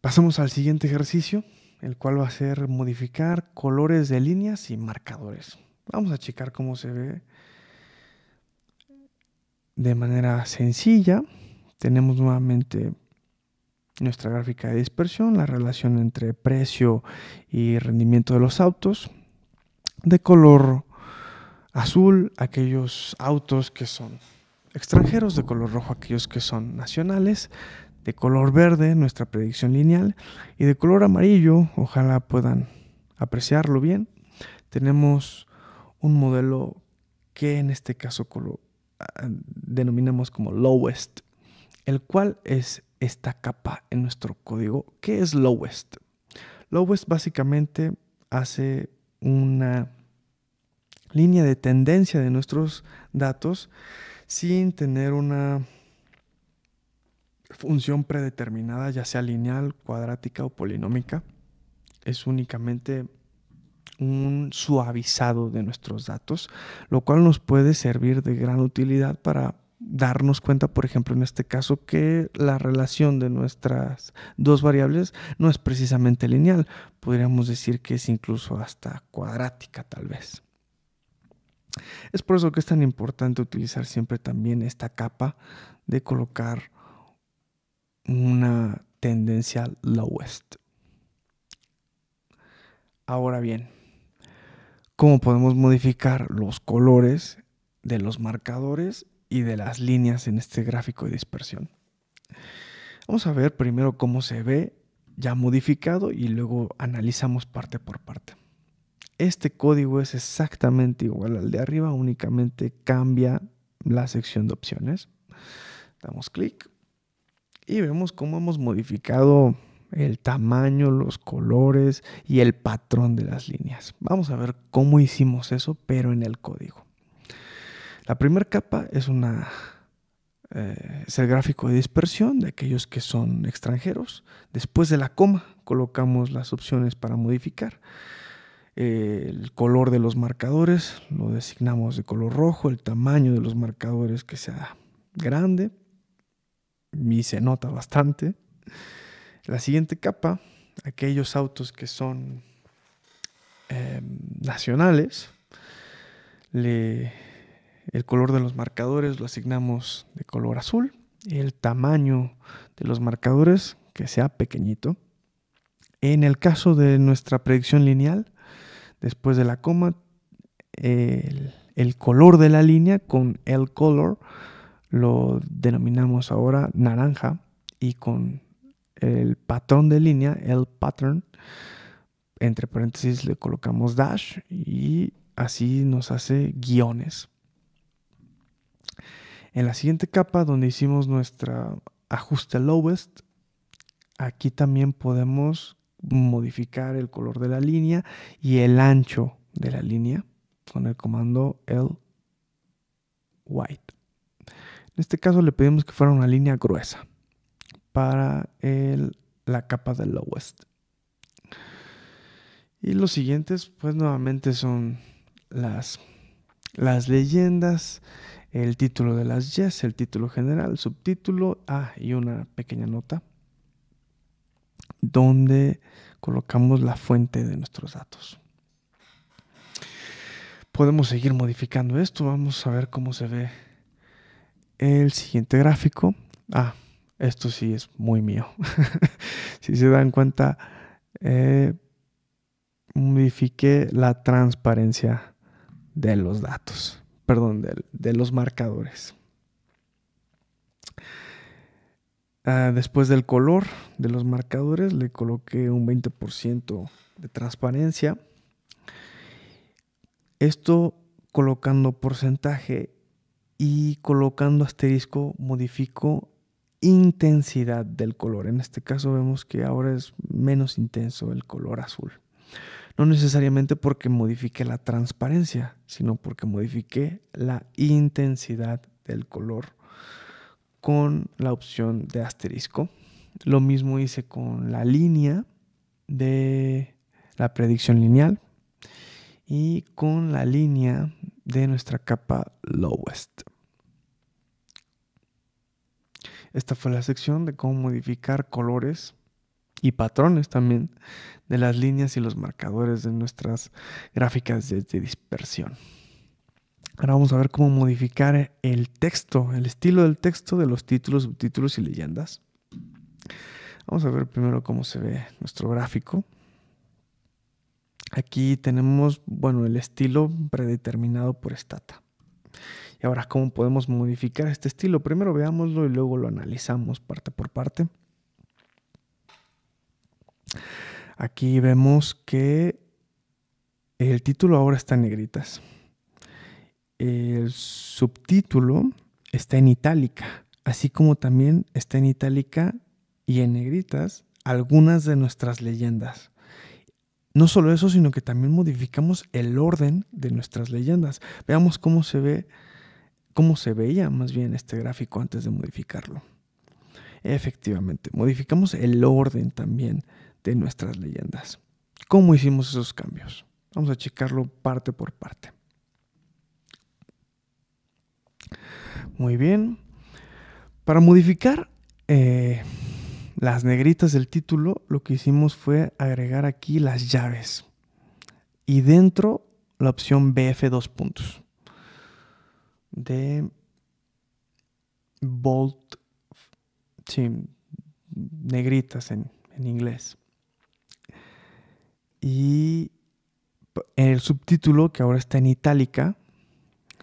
Pasamos al siguiente ejercicio, el cual va a ser modificar colores de líneas y marcadores. Vamos a checar cómo se ve de manera sencilla. Tenemos nuevamente nuestra gráfica de dispersión, la relación entre precio y rendimiento de los autos. De color azul, aquellos autos que son extranjeros, de color rojo, aquellos que son nacionales, de color verde, nuestra predicción lineal, y de color amarillo, ojalá puedan apreciarlo bien, tenemos un modelo que en este caso ah, denominamos como lowest, el cual es esta capa en nuestro código. ¿Qué es lowest? Lowest básicamente hace una línea de tendencia de nuestros datos sin tener una función predeterminada, ya sea lineal, cuadrática o polinómica. Es únicamente un suavizado de nuestros datos, lo cual nos puede servir de gran utilidad para darnos cuenta, por ejemplo, en este caso, que la relación de nuestras dos variables no es precisamente lineal, podríamos decir que es incluso hasta cuadrática tal vez. Es por eso que es tan importante utilizar siempre también esta capa de colocar una tendencia lowest. Ahora bien, ¿cómo podemos modificar los colores de los marcadores y de las líneas en este gráfico de dispersión. Vamos a ver primero cómo se ve ya modificado y luego analizamos parte por parte. Este código es exactamente igual al de arriba, únicamente cambia la sección de opciones. Damos clic y vemos cómo hemos modificado el tamaño, los colores y el patrón de las líneas. Vamos a ver cómo hicimos eso, pero en el código. La primera capa es una eh, es el gráfico de dispersión de aquellos que son extranjeros. Después de la coma colocamos las opciones para modificar. el color de los marcadores lo designamos de color rojo, el tamaño de los marcadores que sea grande y se nota bastante. La siguiente capa, aquellos autos que son em, nacionales, le el color de los marcadores lo asignamos de color azul. El tamaño de los marcadores que sea pequeñito. En el caso de nuestra predicción lineal, después de la coma, el, color de la línea con el color lo denominamos ahora naranja y con el patrón de línea, el pattern, entre paréntesis le colocamos dash y así nos hace guiones. En la siguiente capa donde hicimos nuestro ajuste lowest, aquí también podemos modificar el color de la línea y el ancho de la línea con el comando L white. En este caso le pedimos que fuera una línea gruesa para la capa de lowest. Y los siguientes, pues nuevamente son las, las leyendas, el título de las yes, el título general, subtítulo, ah, y una pequeña nota donde colocamos la fuente de nuestros datos. Podemos seguir modificando esto, vamos a ver cómo se ve el siguiente gráfico. Ah, esto sí es muy mío. [LAUGHS] si se dan cuenta, eh, modifique la transparencia de los datos perdón, de, los marcadores. Ah, después del color de los marcadores le coloqué un 20% de transparencia. Esto colocando porcentaje y colocando asterisco modifico intensidad del color. En este caso vemos que ahora es menos intenso el color azul no necesariamente porque modifique la transparencia, sino porque modifique la intensidad del color con la opción de asterisco. Lo mismo hice con la línea de la predicción lineal y con la línea de nuestra capa lowest. Esta fue la sección de cómo modificar colores y patrones también de las líneas y los marcadores de nuestras gráficas de, dispersión. Ahora vamos a ver cómo modificar el texto, el estilo del texto de los títulos, subtítulos y leyendas. Vamos a ver primero cómo se ve nuestro gráfico. Aquí tenemos, bueno, el estilo predeterminado por Stata. Y ahora, ¿cómo podemos modificar este estilo? Primero veámoslo y luego lo analizamos parte por parte. Aquí vemos que el título ahora está en negritas. El subtítulo está en itálica, así como también está en itálica y en negritas algunas de nuestras leyendas. No solo eso, sino que también modificamos el orden de nuestras leyendas. Veamos cómo se ve, cómo se veía más bien este gráfico antes de modificarlo. Efectivamente, modificamos el orden también de nuestras leyendas. ¿Cómo hicimos esos cambios? Vamos a checarlo parte por parte. Muy bien. Para modificar eh, las negritas del título, lo que hicimos fue agregar aquí las llaves. Y dentro la opción BF 2 puntos. De Bolt. Sí, negritas en inglés. Y el subtítulo, que ahora está en itálica,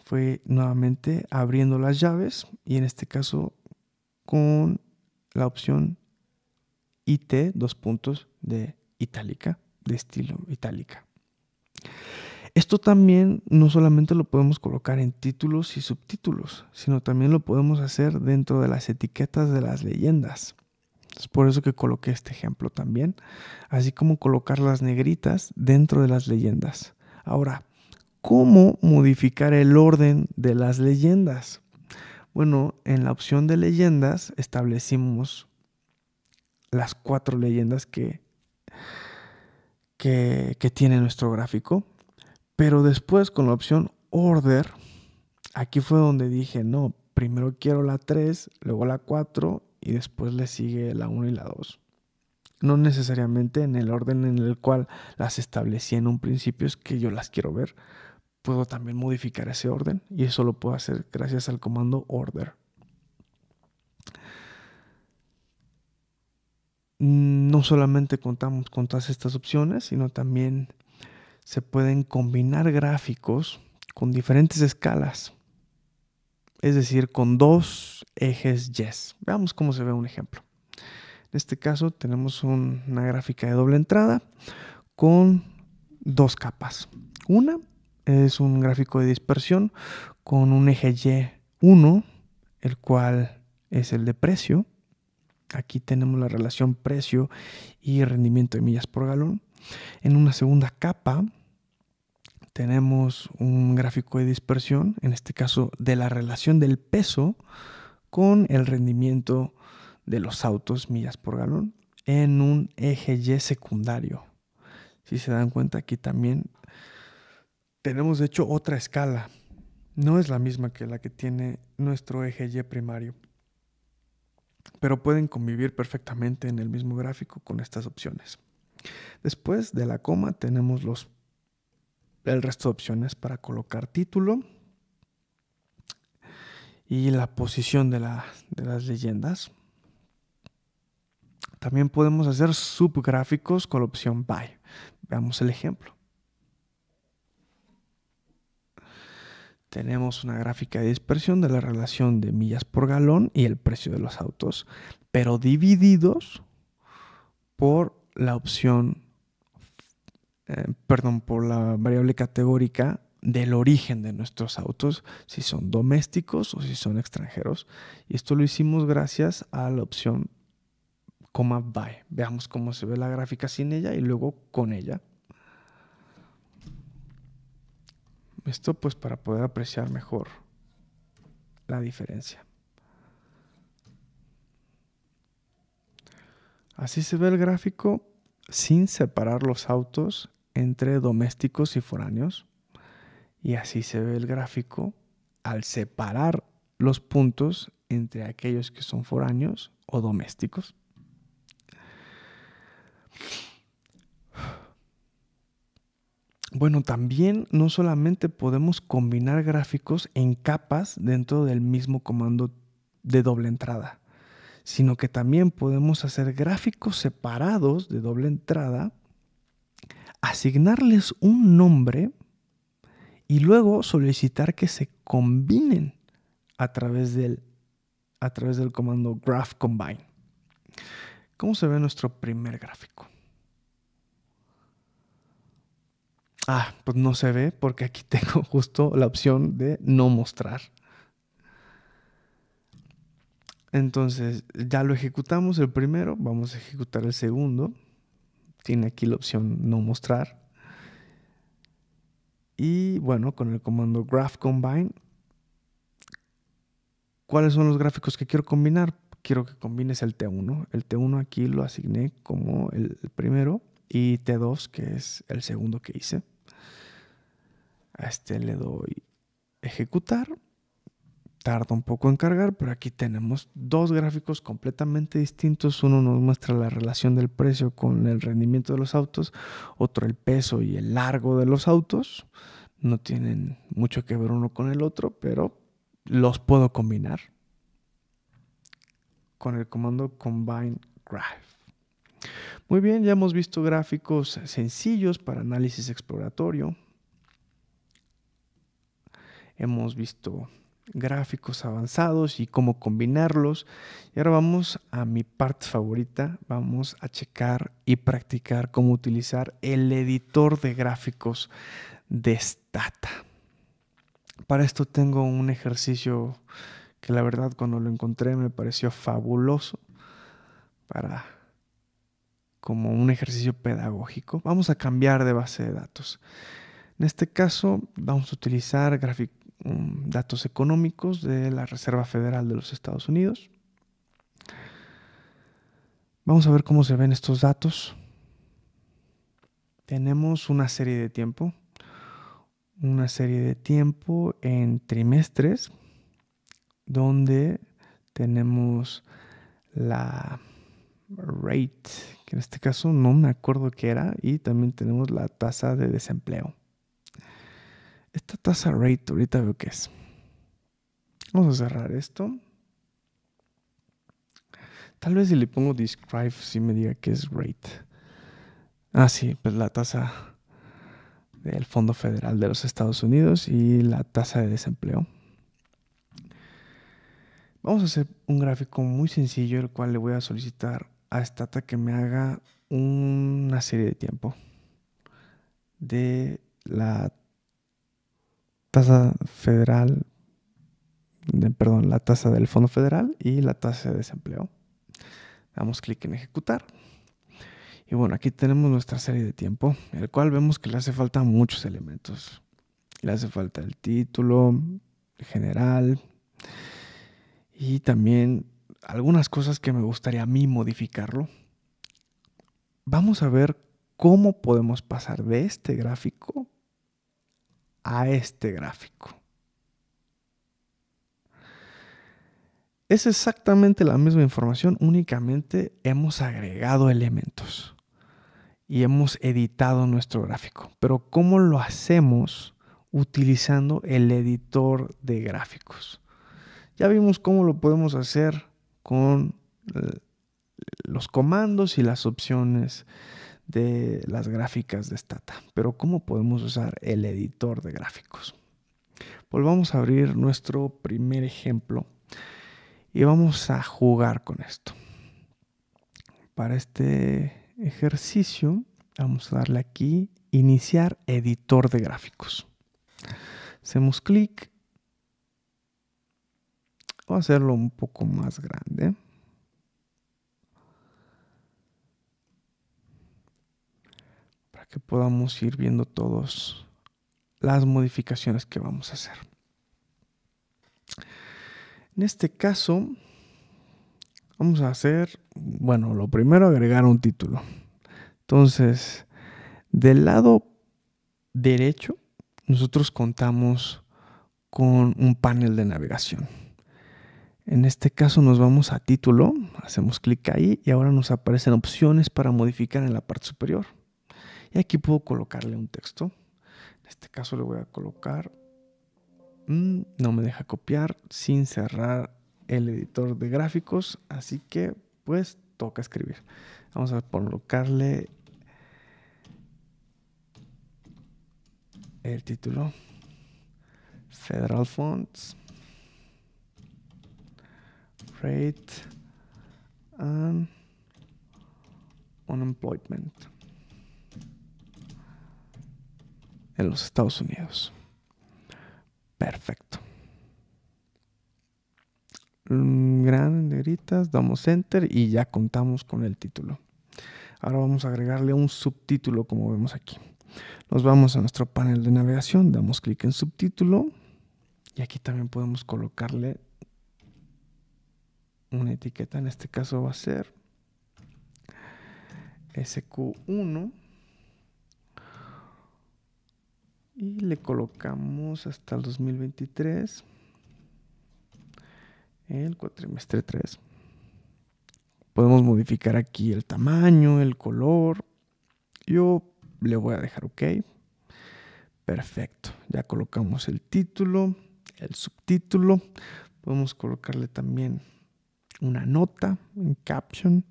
fue nuevamente abriendo las llaves y en este caso con la opción IT, dos puntos de itálica, de estilo itálica. Esto también no solamente lo podemos colocar en títulos y subtítulos, sino también lo podemos hacer dentro de las etiquetas de las leyendas por eso que coloqué este ejemplo también, así como colocar las negritas dentro de las leyendas. Ahora, ¿cómo modificar el orden de las leyendas? Bueno, en la opción de leyendas establecimos las cuatro leyendas que, que, que tiene nuestro gráfico, pero después con la opción order, aquí fue donde dije, no, primero quiero la 3, luego la 4 y después le sigue la 1 y la 2. No necesariamente en el orden en el cual las establecí en un principio es que yo las quiero ver. Puedo también modificar ese orden y eso lo puedo hacer gracias al comando order. No solamente contamos con todas estas opciones, sino también se pueden combinar gráficos con diferentes escalas es decir, con dos ejes yes. Veamos cómo se ve un ejemplo. En este caso tenemos una gráfica de doble entrada con dos capas. Una es un gráfico de dispersión con un eje Y1, el cual es el de precio. Aquí tenemos la relación precio y rendimiento de millas por galón. En una segunda capa tenemos un gráfico de dispersión, en este caso de la relación del peso con el rendimiento de los autos millas por galón en un eje Y secundario. Si se dan cuenta aquí también tenemos de hecho otra escala. No es la misma que la que tiene nuestro eje Y primario. Pero pueden convivir perfectamente en el mismo gráfico con estas opciones. Después de la coma tenemos los el resto de opciones para colocar título y la posición de, las leyendas. También podemos hacer subgráficos con la opción by. Veamos el ejemplo. Tenemos una gráfica de dispersión de la relación de millas por galón y el precio de los autos, pero divididos por la opción eh, perdón, por la variable categórica del origen de nuestros autos, si son domésticos o si son extranjeros. Y esto lo hicimos gracias a la opción coma by. Veamos cómo se ve la gráfica sin ella y luego con ella. Esto pues para poder apreciar mejor la diferencia. Así se ve el gráfico sin separar los autos entre domésticos y foráneos. Y así se ve el gráfico al separar los puntos entre aquellos que son foráneos o domésticos. Bueno, también no solamente podemos combinar gráficos en capas dentro del mismo comando de doble entrada, sino que también podemos hacer gráficos separados de doble entrada asignarles un nombre y luego solicitar que se combinen a través del, a través del comando graph combine. ¿Cómo se ve nuestro primer gráfico? Ah, pues no se ve porque aquí [LAUGHS] tengo justo la opción de no mostrar. Entonces, ya lo ejecutamos el primero, vamos a ejecutar el segundo tiene aquí la opción no mostrar. Y bueno, con el comando graph combine, ¿cuáles son los gráficos que quiero combinar? Quiero que combines el T1. El T1 aquí lo asigné como el primero y T2 que es el segundo que hice. A este le doy ejecutar tarda un poco en cargar, pero aquí tenemos dos gráficos completamente distintos. Uno nos muestra la relación del precio con el rendimiento de los autos, otro el peso y el largo de los autos. No tienen mucho que ver uno con el otro, pero los puedo combinar con el comando combine graph. Muy bien, ya hemos visto gráficos sencillos para análisis exploratorio. Hemos visto gráficos avanzados y cómo combinarlos. Y ahora vamos a mi parte favorita, vamos a checar y practicar cómo utilizar el editor de gráficos de Stata. Para esto tengo un ejercicio que la verdad cuando lo encontré me pareció fabuloso para como un ejercicio pedagógico. Vamos a cambiar de base de datos. En este caso vamos a utilizar gráficos Mm, datos económicos de la Reserva Federal de los Estados Unidos. Vamos a ver cómo se ven estos datos. Tenemos una serie de tiempo, una serie de tiempo en trimestres, donde tenemos la rate, que en este caso no me acuerdo qué era, y también tenemos la tasa de desempleo. Esta tasa rate, ahorita veo qué es. Vamos a cerrar esto. Tal vez si le pongo describe, si me diga que es rate. Ah, sí, pues la tasa del Fondo Federal de los Estados Unidos y la tasa de desempleo. Vamos a hacer un gráfico muy sencillo, el cual le voy a solicitar a Stata que me haga una serie de tiempo de la tasa federal, perdón, la tasa del Fondo Federal y la tasa de desempleo. Damos clic en ejecutar. Y bueno, aquí tenemos nuestra serie de tiempo, el cual vemos que le hace falta muchos elementos. Le hace falta el título general y también algunas cosas que me gustaría a mí modificarlo. Vamos a ver cómo podemos pasar de este gráfico a este gráfico. Es exactamente la misma información, únicamente hemos agregado elementos y hemos editado nuestro gráfico. Pero ¿cómo lo hacemos utilizando el editor de gráficos? Ya vimos cómo lo podemos hacer con eh, los comandos y las opciones de las gráficas de Stata. Pero ¿cómo podemos usar el editor de gráficos? Pues vamos a abrir nuestro primer ejemplo y vamos a jugar con esto. Para este ejercicio vamos a darle aquí iniciar editor de gráficos. Hacemos clic. o hacerlo un poco más grande. que podamos ir viendo todos las modificaciones que vamos a hacer. En este caso, vamos a hacer, bueno, lo primero agregar un título. Entonces, del lado derecho, nosotros contamos con un panel de navegación. En este caso nos vamos a título, hacemos clic ahí y ahora nos aparecen opciones para modificar en la parte superior. Y aquí puedo colocarle un texto. En este caso le voy a colocar... Mm, no me deja copiar sin cerrar el editor de gráficos. Así que pues toca escribir. Vamos a colocarle el título. Federal Funds. Rate and Unemployment. en los Estados Unidos. Perfecto. Mm, gran negritas, damos enter y ya contamos con el título. Ahora vamos a agregarle un subtítulo como vemos aquí. Nos vamos a nuestro panel de navegación, damos clic en subtítulo y aquí también podemos colocarle una etiqueta, en este caso va a ser SQ1 y le colocamos hasta el 2023 el cuatrimestre 3 podemos modificar aquí el tamaño el color yo le voy a dejar ok perfecto ya colocamos el título el subtítulo podemos colocarle también una nota en caption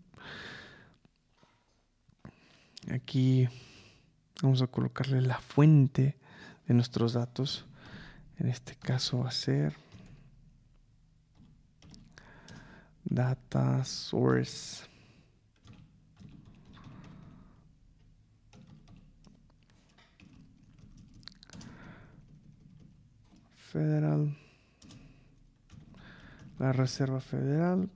aquí vamos a colocarle la fuente de nuestros datos. En este caso va a ser data source. Federal, la Reserva Federal,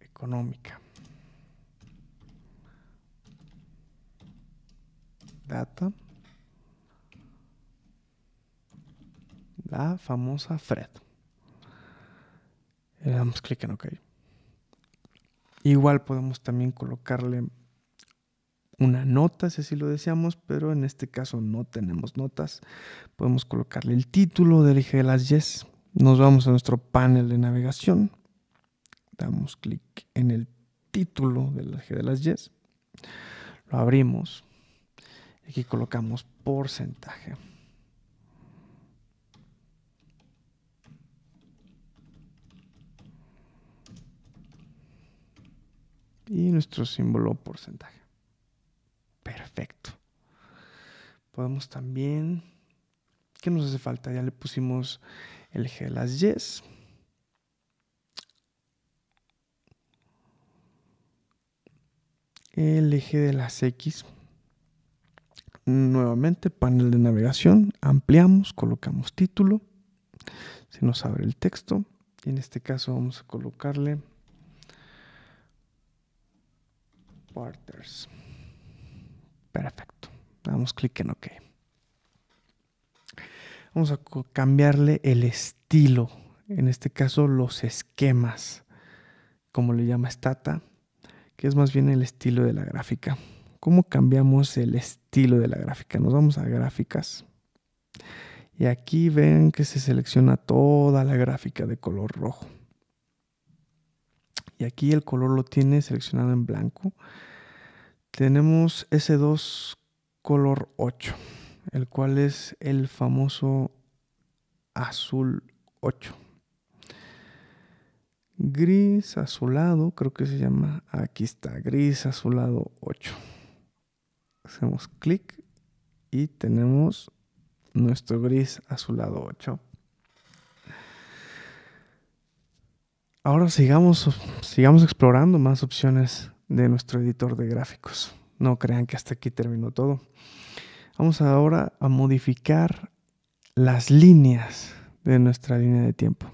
económica. La famosa Fred. Le eh, damos clic en OK. Igual podemos también colocarle una nota, si así lo deseamos, pero en este caso no tenemos notas. Podemos colocarle el título del eje de las yes. Nos vamos a nuestro panel de navegación. Damos clic en el título del eje de las yes. Lo abrimos. Aquí colocamos porcentaje. Y nuestro símbolo porcentaje. Perfecto. Podemos también... ¿Qué nos hace falta? Ya le pusimos el eje de las yes. el eje de las X nuevamente panel de navegación, ampliamos, colocamos título, se nos abre el texto y en este caso vamos a colocarle partners. Perfecto. Damos clic en OK. Vamos a cambiarle el estilo, en este caso los esquemas, como le llama Stata, que es más bien el estilo de la gráfica. ¿Cómo cambiamos el estilo de la gráfica? Nos vamos a gráficas. Y aquí ven que se selecciona toda la gráfica de color rojo. Y aquí el color lo tiene seleccionado en blanco. Tenemos S2 color 8, el cual es el famoso azul 8. Gris azulado, creo que se llama. Aquí está, gris azulado 8. Hacemos clic y tenemos nuestro gris azulado 8. Ahora sigamos, sigamos explorando más opciones de nuestro editor de gráficos. No crean que hasta aquí terminó todo. Vamos ahora a modificar las líneas de nuestra línea de tiempo.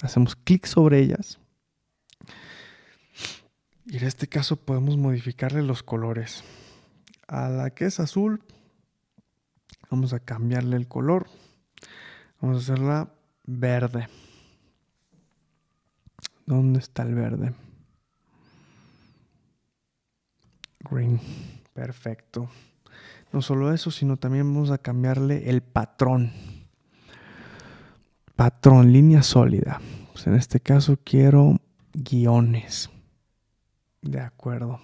Hacemos clic sobre ellas. Y en este caso podemos modificarle los colores a la que es azul, vamos a cambiarle el color. Vamos a hacerla verde. ¿Dónde está el verde? Green. Perfecto. No solo eso, sino también vamos a cambiarle el patrón. Patrón, línea sólida. Pues en este caso quiero guiones. De acuerdo.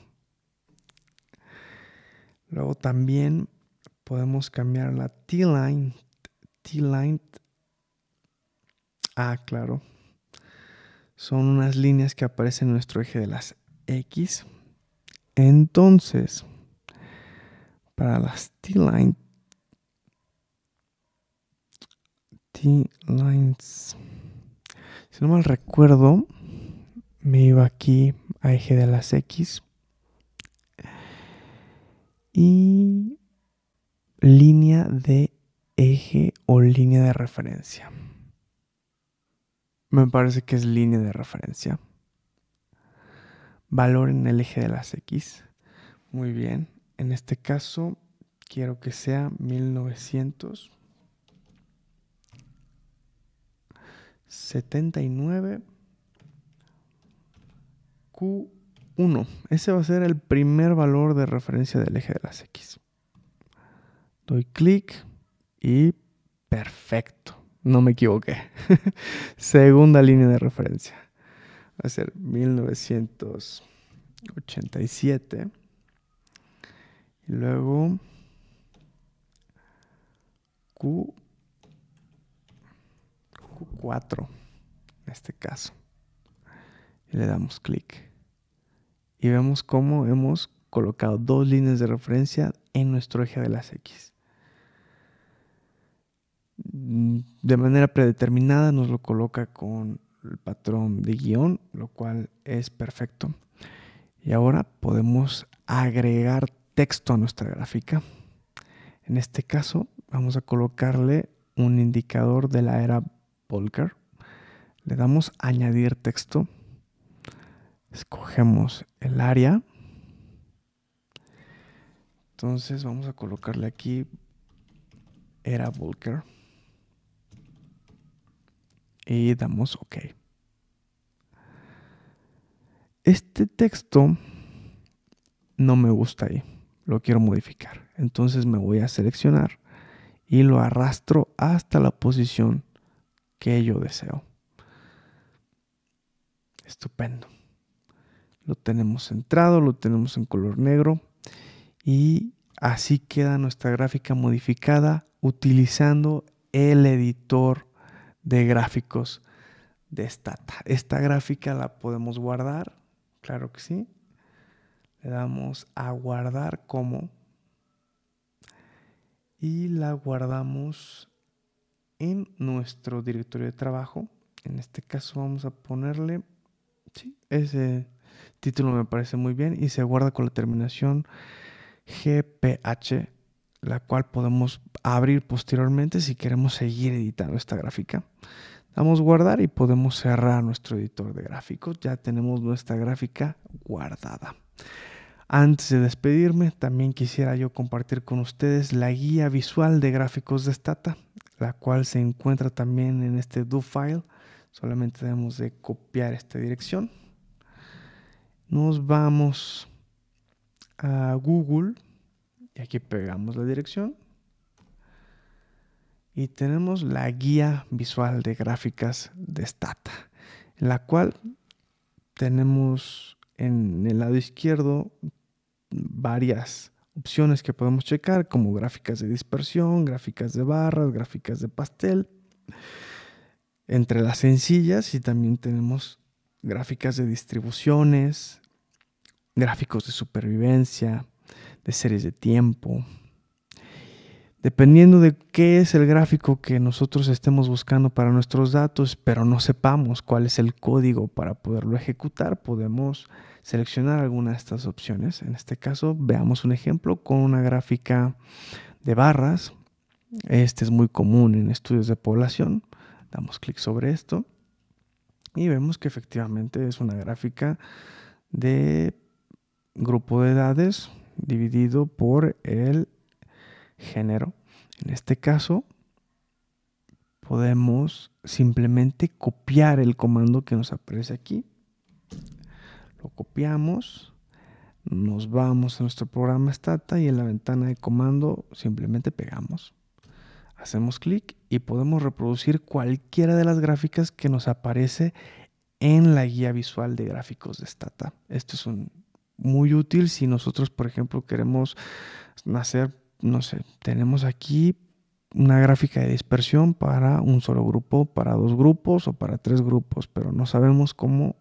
Luego también podemos cambiar la T-line. T-line. Ah, claro. Son unas líneas que aparecen en nuestro eje de las X. Entonces, para las T-line. T-lines. Si no mal recuerdo, me iba aquí a eje de las X y línea de eje o línea de referencia. Me parece que es línea de referencia. Valor en el eje de las X. Muy bien. En este caso, quiero que sea 1979 Q 1. Ese va a ser el primer valor de referencia del eje de las X. Doy clic y perfecto. No me equivoqué. [LAUGHS] Segunda línea de referencia. Va a ser 1987. Y luego Q, Q4, en este caso. Y le damos clic y vemos cómo hemos colocado dos líneas de referencia en nuestro eje de las X. De manera predeterminada nos lo coloca con el patrón de guión, lo cual es perfecto. Y ahora podemos agregar texto a nuestra gráfica. En este caso vamos a colocarle un indicador de la era Volcker. Le damos añadir texto escogemos el área. Entonces vamos a colocarle aquí era Volker y damos OK. Este texto no me gusta ahí, lo quiero modificar. Entonces me voy a seleccionar y lo arrastro hasta la posición que yo deseo. Estupendo. Lo tenemos centrado, lo tenemos en color negro y así queda nuestra gráfica modificada utilizando el editor de gráficos de Stata. Esta gráfica la podemos guardar, claro que sí. Le damos a guardar como y la guardamos en nuestro directorio de trabajo. En este caso vamos a ponerle sí, ese título me parece muy bien y se guarda con la terminación GPH, la cual podemos abrir posteriormente si queremos seguir editando esta gráfica. Damos guardar y podemos cerrar nuestro editor de gráficos. Ya tenemos nuestra gráfica guardada. Antes de despedirme, también quisiera yo compartir con ustedes la guía visual de gráficos de Stata, la cual se encuentra también en este do file. Solamente debemos de copiar esta dirección nos vamos a Google y aquí pegamos la dirección. Y tenemos la guía visual de gráficas de Stata, en la cual tenemos en el lado izquierdo varias opciones que podemos checar, como gráficas de dispersión, gráficas de barras, gráficas de pastel. Entre las sencillas y también tenemos gráficas de distribuciones, gráficos de supervivencia, de series de tiempo. Dependiendo de qué es el gráfico que nosotros estemos buscando para nuestros datos, pero no sepamos cuál es el código para poderlo ejecutar, podemos seleccionar alguna de estas opciones. En este caso, veamos un ejemplo con una gráfica de barras. Este es muy común en estudios de población. Damos clic sobre esto y vemos que efectivamente es una gráfica de grupo de edades dividido por el género. En este caso, podemos simplemente copiar el comando que nos aparece aquí. Lo copiamos, nos vamos a nuestro programa Stata y en la ventana de comando simplemente pegamos. Hacemos clic y podemos reproducir cualquiera de las gráficas que nos aparece en la guía visual de gráficos de Stata. Esto es muy útil si nosotros, por ejemplo, queremos hacer, no sé, tenemos aquí una gráfica de dispersión para un solo grupo, para dos grupos o para tres grupos, pero no sabemos cómo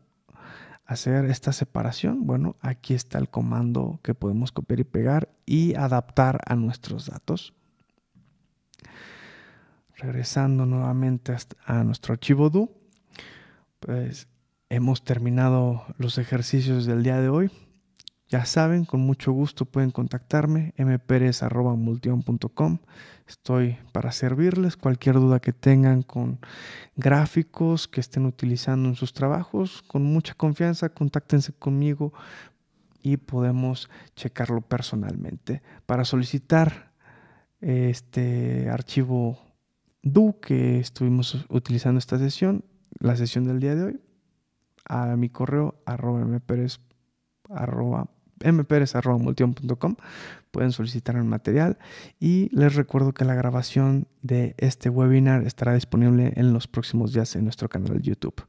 hacer esta separación. Bueno, aquí está el comando que podemos copiar y pegar y adaptar a nuestros datos regresando nuevamente a nuestro archivo DU, pues hemos terminado los ejercicios del día de hoy. Ya saben, con mucho gusto pueden contactarme, mperez.multion.com. Estoy para servirles cualquier duda que tengan con gráficos que estén utilizando en sus trabajos. Con mucha confianza, contáctense conmigo y podemos checarlo personalmente. Para solicitar este archivo Du que estuvimos utilizando esta sesión, la sesión del día de hoy, a mi correo arroba mperez arroba pueden solicitar el material y les recuerdo que la grabación de este webinar estará disponible en los próximos días en nuestro canal de YouTube.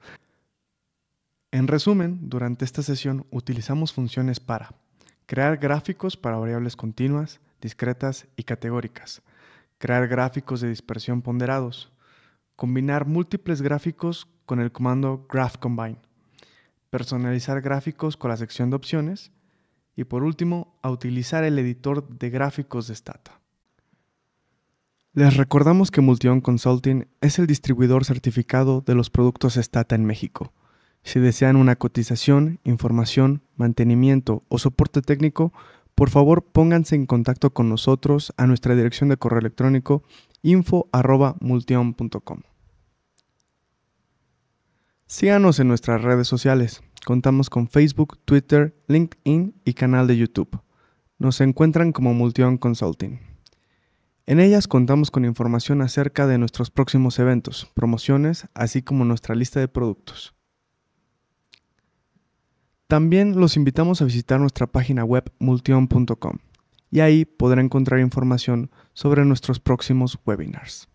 En resumen, durante esta sesión utilizamos funciones para crear gráficos para variables continuas, discretas y categóricas, crear gráficos de dispersión ponderados, combinar múltiples gráficos con el comando Graph Combine, personalizar gráficos con la sección de opciones y por último, a utilizar el editor de gráficos de Stata. Les recordamos que Multion Consulting es el distribuidor certificado de los productos Stata en México. Si desean una cotización, información, mantenimiento o soporte técnico, por favor pónganse en contacto con nosotros a nuestra dirección de correo electrónico info.multion.com. Síganos en nuestras redes sociales. Contamos con Facebook, Twitter, LinkedIn y canal de YouTube. Nos encuentran como Multion Consulting. En ellas contamos con información acerca de nuestros próximos eventos, promociones, así como nuestra lista de productos. También los invitamos a visitar nuestra página web multion.com y ahí podrá encontrar información sobre nuestros próximos webinars.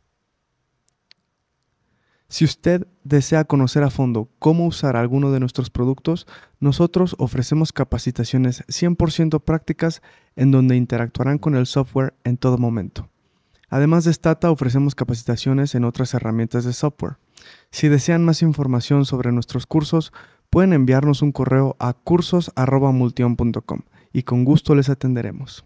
Si usted desea conocer a fondo cómo usar alguno de nuestros productos, nosotros ofrecemos capacitaciones 100% prácticas en donde interactuarán con el software en todo momento. Además de Stata, ofrecemos capacitaciones en otras herramientas de software. Si desean más información sobre nuestros cursos, pueden enviarnos un correo a cursos.multion.com y con gusto les atenderemos.